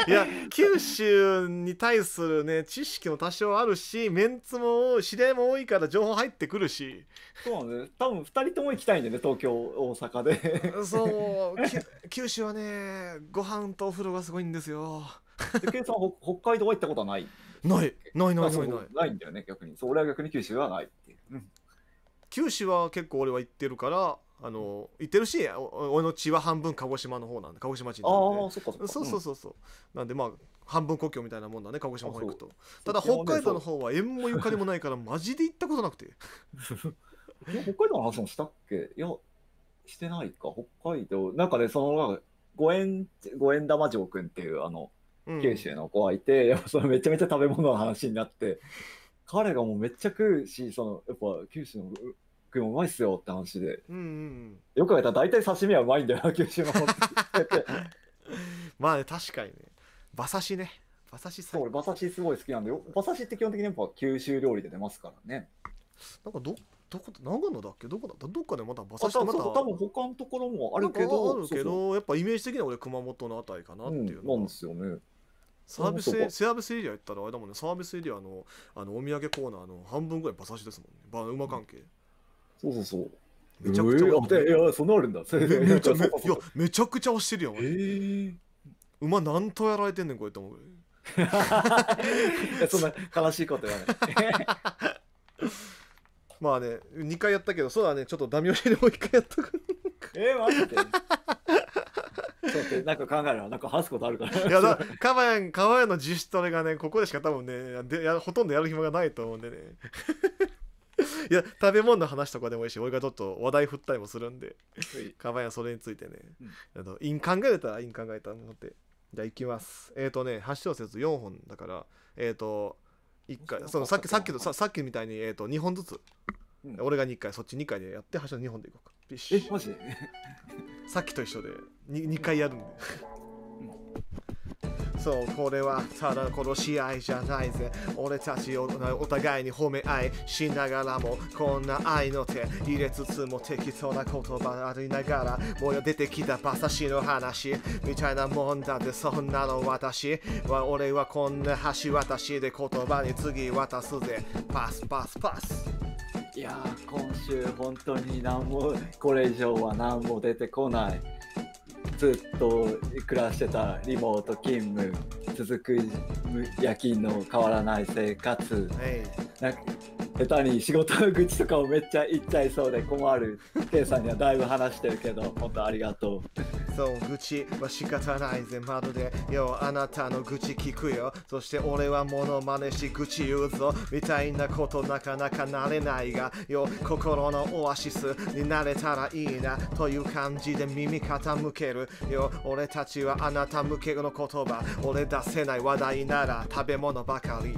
いや九州に対するね知識も多少あるしメンツも知り合いも多いから情報入ってくるしそうなんでね多分二人とも行きたいんでね東京大阪でそう九州はねご飯とお風呂がすごいんですよ
ケイさん北海道は行ったことはないないないないないないないんだよね逆にそう俺は逆に九州はないっ
ていう、うん、九州は結構俺は行ってるからあの行ってるし俺の血は半分鹿児島の方なんで鹿児島地なんでそうそうそうそうなんでまあ半分故郷みたいなもんだね鹿児島の方行くとただ北海道の方は縁もゆかりもないからマジで行ったことなくて
[laughs] 北海道の話もしたっけいやしてないか北海道なんかねその五円五円玉城君っていうあの九州の子がいて、うん、やっぱそのめちゃめちゃ食べ物の話になって彼がもうめっちゃ食うしそのやっぱ九州の食いもうまいっすよって話で、
うんうんうん、
よく考えたら大体刺身はうまいんだよな九州の方って
[laughs] まあね確かにね馬刺しね馬刺しそう俺馬刺しすごい好きなんでよ馬刺しって
基本的にやっぱ九州料理で出ますか
らねなんかどどこ長
野だっけどこだどっ
かでまた馬刺しまた多分他のところもあるけどあるけどやっぱイメージ的には俺熊本のあたりかなっていう、うん、なんですよねサービスサービスエリア行ったらあれだもんねサービスエリアのあのお土産コーナーの半分ぐらい馬刺しですもんね馬馬関係、うんそうそうそう。めちゃくちゃえー、いや、そんなあるんだ。めちゃくちゃ押してるよ。えー、馬なんとやられてんねん、これと思う。[laughs] そんな悲しいこと言わない。[laughs] まあね、2回やったけど、そうだね、ちょっとダミ押しでもう1回やっとく。えー、マジでそうなんか考えるなんか話すことあるから。いやだ、かばやん、かばやんの自主トレがね、ここでしか多分ね、でやほとんどやる暇がないと思うんでね。いや食べ物の話とかでもいいし俺がちょっと話題振ったりもするんでかばんやそれについてね、うん、あのイン考えたらイン考えたとってじゃあいきますえっ、ー、とね8小節4本だからえっ、ー、と1回そのさっきさっきのささっきみたいに、えーと、2本ずつ、うん、俺が2回そっち2回でやって橋の2本でいこうかピッシュえマジでさっきと一緒で 2, 2回やるんでそうこれはただ殺し合いじゃないぜ俺たちをお互いに褒め合いしながらもこんな愛の手入れつつも適当な言葉ありながらもう出てきた馬刺しの話みたいなもんだってそんなの私は俺はこんな橋渡しで言葉に次渡すぜパスパスパス
いや今週本当に何もこれ以上は何も出てこないずっと暮らしてたリモート勤務続く夜勤の変わらない生活、はい、下手に仕事痴とかをめっちゃ言っちゃいそうで困る K さんにはだいぶ話してるけど本当ありがと
うそう愚痴は仕方ないぜ窓でよあなたの愚痴聞くよそして俺はモノマネし愚痴言うぞみたいなことなかなかなれないがよ心のオアシスになれたらいいなという感じで耳傾けるよ俺たちはあなた向けの言葉俺出せない話題なら食べ物ばかり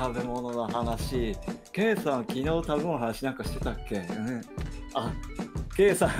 食べ物の話ケイさん昨日食べ物の話なんかしてたっけ、うん、あ K さん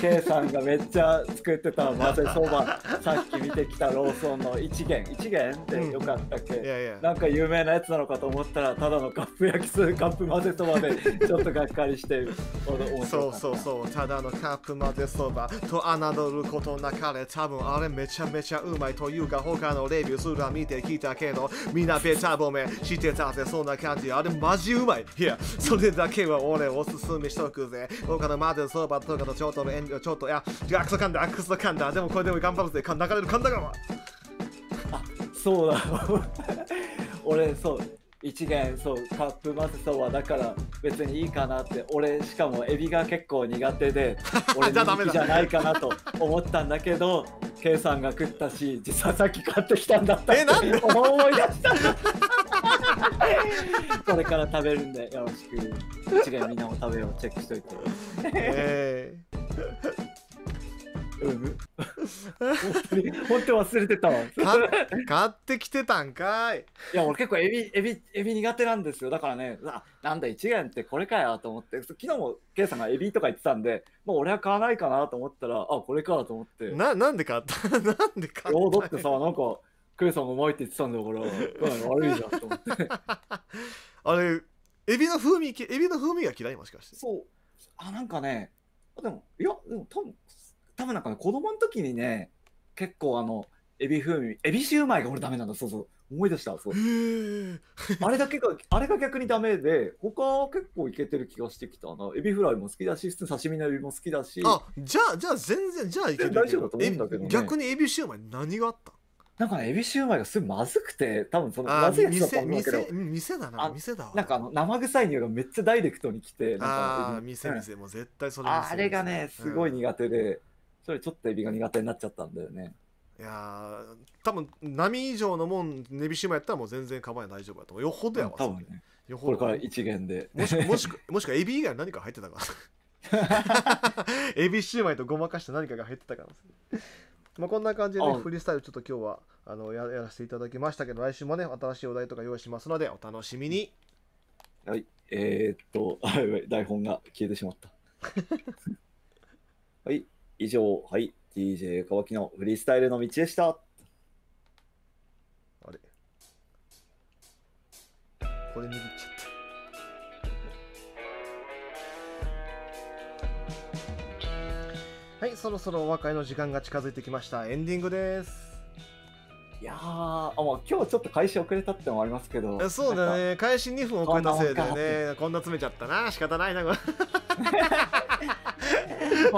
K さんがめっちゃ作ってた混ぜそばさっき見てきたローソンの一元一元ってよかったっけ、うん、いやいやなんか有名な
やつなのかと思ったらただのカップ焼きすカップ混ぜそばでちょっとがっかりしてそうそうそうただのカップ混ぜそばと侮ることなかれ多分あれめちゃめちゃうまいというか他のレビューすら見てきたけどみんなべゃ褒めしてたぜそんな感じあれマジうまいいやそれだけは俺おすすめしとくぜ他の混ぜそばバットとかちょっとの遠慮ちょっといや違うアクソカンダアクソカンダでもこれでも頑張るぜか流れるカンダ川あそうだ俺
そう一元そうカップマスそうはだから別にいいかなって俺しかもエビが結構苦手で [laughs] 俺じゃないかなと思ったんだけどケイさんが食ったし実はさっき買ってき
たんだったって [laughs] 思い出
した [laughs] これから食べるんでよろしく。うちがみんなの食べようチェックしといて。ええー。うん。本当忘れてたわ
買ってきてたんかいいや俺結構エビ
エビエビ苦手なんですよだからねななんだ1元ってこれかよと思って昨日もケイさんがエビとか言ってたんでもう俺は買わないかなと思ったらあこれかと思ってななんで買った [laughs] なんで
買っただってさなんかケイさんもうまいって言ってたんだから悪いじゃんと思って [laughs] あれエビの風味エビの風味が嫌いもしかしてそうあなんかねでもいやでも多分多分なんかね子供の時にね
結構あのエビ風味エビシューマイが俺ダメなんだそうそう思い出したそう [laughs] あれだけがあれが逆にダメで他は結構いけてる気がしてきたなエビフライも好きだし刺身のエビも好きだしあ
じゃあじゃあ全然じゃあいける大丈夫だと思うんだけど、ね、逆にエビシューマイ何があったなんかエビシューマイがすごいまずくて、多分その、まずいやつだったんだけど店店だな、店だわ。
なんかあの、生臭い匂いがめっちゃダイレクトに来て、なんか、あ店、店、もう絶対それあれがね、すごい苦手で、うん、それちょっとエビが苦手になっちゃったんだよね。
いや多分波以上のもん、ネビシューマイやったらもう全然構えない大丈夫だと思う。よほどやわ、うん、多分ね。よほど。これから一元で。もし [laughs] もしもしくはエビ以外何か入ってたか [laughs] [laughs] エビシューマイとごまかして何かが入ってたかもしれない。まあ、こんな感じで、ね、フリースタイルちょっと今日はあのやらせていただきましたけど来週もね新しいお題とか用意しますのでお楽しみに
はいえー、っと [laughs] い台本が消えてしまった [laughs] はい以上はい DJ 乾木のフリースタイルの道でしたあれ
これ右っちゃはい、そろそろお別れの時間が近づいてきました。エンディングです。いやあもう今日ちょっと開始遅れたってのもありますけどそうだね開始2分遅れたせいでねこんな詰めちゃったな仕方ないな [laughs] まあ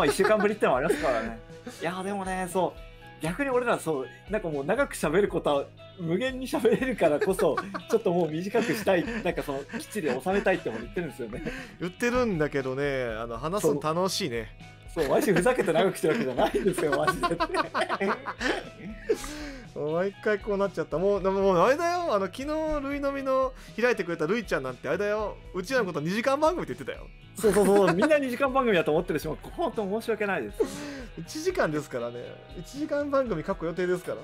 1週間ぶりってのもありますからねいやでもねそう
逆に俺らそうなんかもう長く喋ることは無限に喋れるからこそ [laughs] ちょっともう
短くしたいなんかそのきっちり収めたいっても言ってるんですよね言ってるんだけどねあの話すの楽しいねそうわしふざけて長くしてるわけじゃない
んですよマジで [laughs]
毎回こうなっちゃったもうもうあれだよあの昨日ルイのみの開いてくれたルイちゃんなんてあれだようちらのこと2時間番組って言ってたよそうそうそうみんな2時間番組だと思ってるしもう本当申し訳ないです1時間ですからね1時間番組書く予定ですから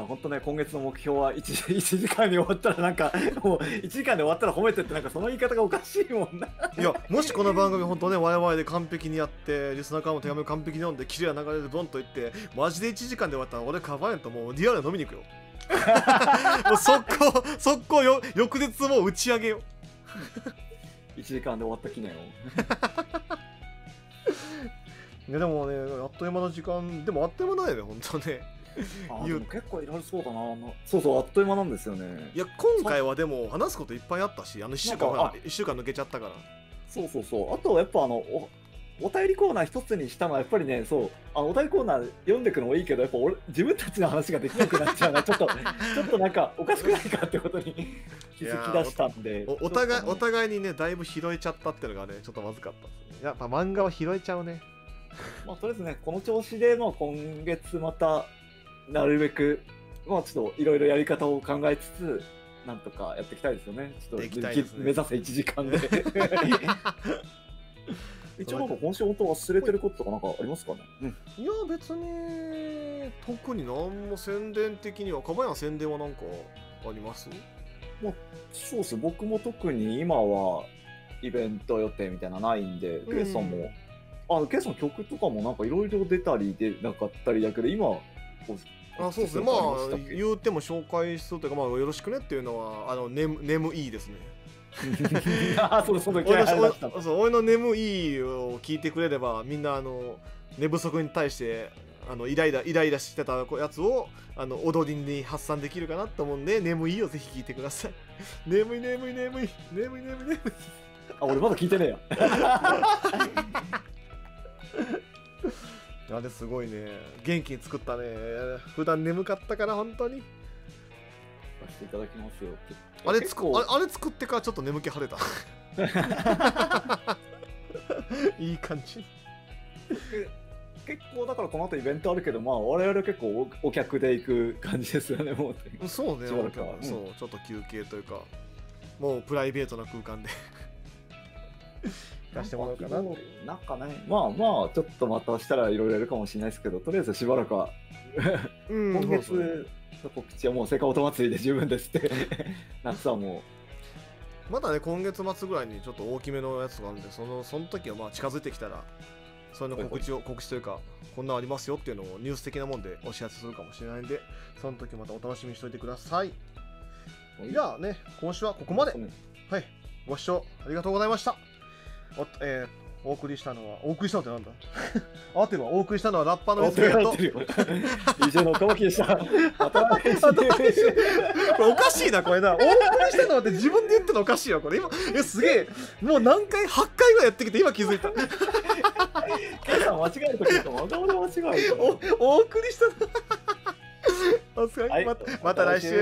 や本当ね今月の目標は 1, 1 [laughs] 時間
に終わったらなんかもう1時間で終わったら褒めてってなんかその言い方がおかしいもんないやもしこの番組本当ね我々で完璧にやってリスナーからも手紙を完璧に読んでキレな流れでボンと言ってマジで1時間で終わったら俺カバエンともうリアル飲みに行くよ [laughs] もう速攻速攻よ翌日も打ち上げよ1時間で終わった記念をね、[laughs] でもねあっという間の時間でもあっという間だよね本当ね
結
構いろいろそうだなそうそうあっという間なんですよねいや今回はでも話すこといっぱいあったしあの1週間一週間抜けちゃったからそうそ
うそうあとやっぱあのおお便りコーナー一つにしたのはやっぱりねそうあお便りコーナー読んでいくのもいいけどやっぱ俺自分たちの話ができなくなっちゃうのちょっと [laughs] ちょっとなんかおかしくないかってこと
に [laughs] 気づきだしたんでお互い、お互いにねだいぶ拾えちゃったっていうのがねちょっとまずかったですねやっぱ漫画は拾えちゃうねまあとりあえずねこの調子で、まあ、
今月またなるべく、まあ、ちょっといろいろやり方を考えつつ、なんとかやっていきたいですよね。ちょっと、ね、目指せ1時間で。[laughs]
一応なんか今週
本当忘れてることとかなんかありますかね、
うん、いや別に特に何も宣伝的にはかばやん宣伝は何かあります
まあそうっす僕も特に今はイベント予定みたいなないんで、ケイさんもあのケイさん曲とかもなんかいろいろ出たり出なかったりだけど今
あ
そうですねまあ
言うても紹介するというかまあよろしくねっていうのはあの眠眠いいですね [laughs] あそうそう俺のそう俺の眠いを聞いてくれればみんなあの寝不足に対してあのイライライライラしてたやつをあの踊りに発散できるかなと思うんで眠いをぜひ聞いてください [laughs] 眠い眠い眠い眠い眠い眠い [laughs] あ俺まだ聞いてねえいあれすごいね元気に作ったね普段眠かったから本当に出していただきますよあれつくあれ作ってからちょっと眠気晴れた [laughs] いい感じ結構だからこの後イベントあ
るけどまあ我々結構お客で行く感じですよねもうそうねそう、うん、ちょ
っと休憩というかもうプライベートな空間で
してもらうかなっていうなんかねまあまあちょっとまたしたらいろいろやるかもしれないですけどとりあえずしばらくは
今月
の告知はもうセおオま祭りで十分ですって夏はも
うまだね今月末ぐらいにちょっと大きめのやつがあるんでそのその時はまあ近づいてきたらそれの告知を告知というかこんなんありますよっていうのをニュース的なもんでお知らせするかもしれないんでその時またお楽しみにしておいてくださいじゃあね今週はここまで、はいご視聴ありがとうございましたおえー、お送りしたのは、お送りしたのってなんだ [laughs] 合ってるわ、お送りしたのはラッパーの [laughs] おかしいな、これな。お送りしたのはって自分で言ったのおかしいよ、これ。今、え、すげえ。もう何回、8回ぐらいやってきて、今気づいた。ケイさん間違えるときと、
また俺間違えるお。お送りしたの。[laughs] お疲れまた来週。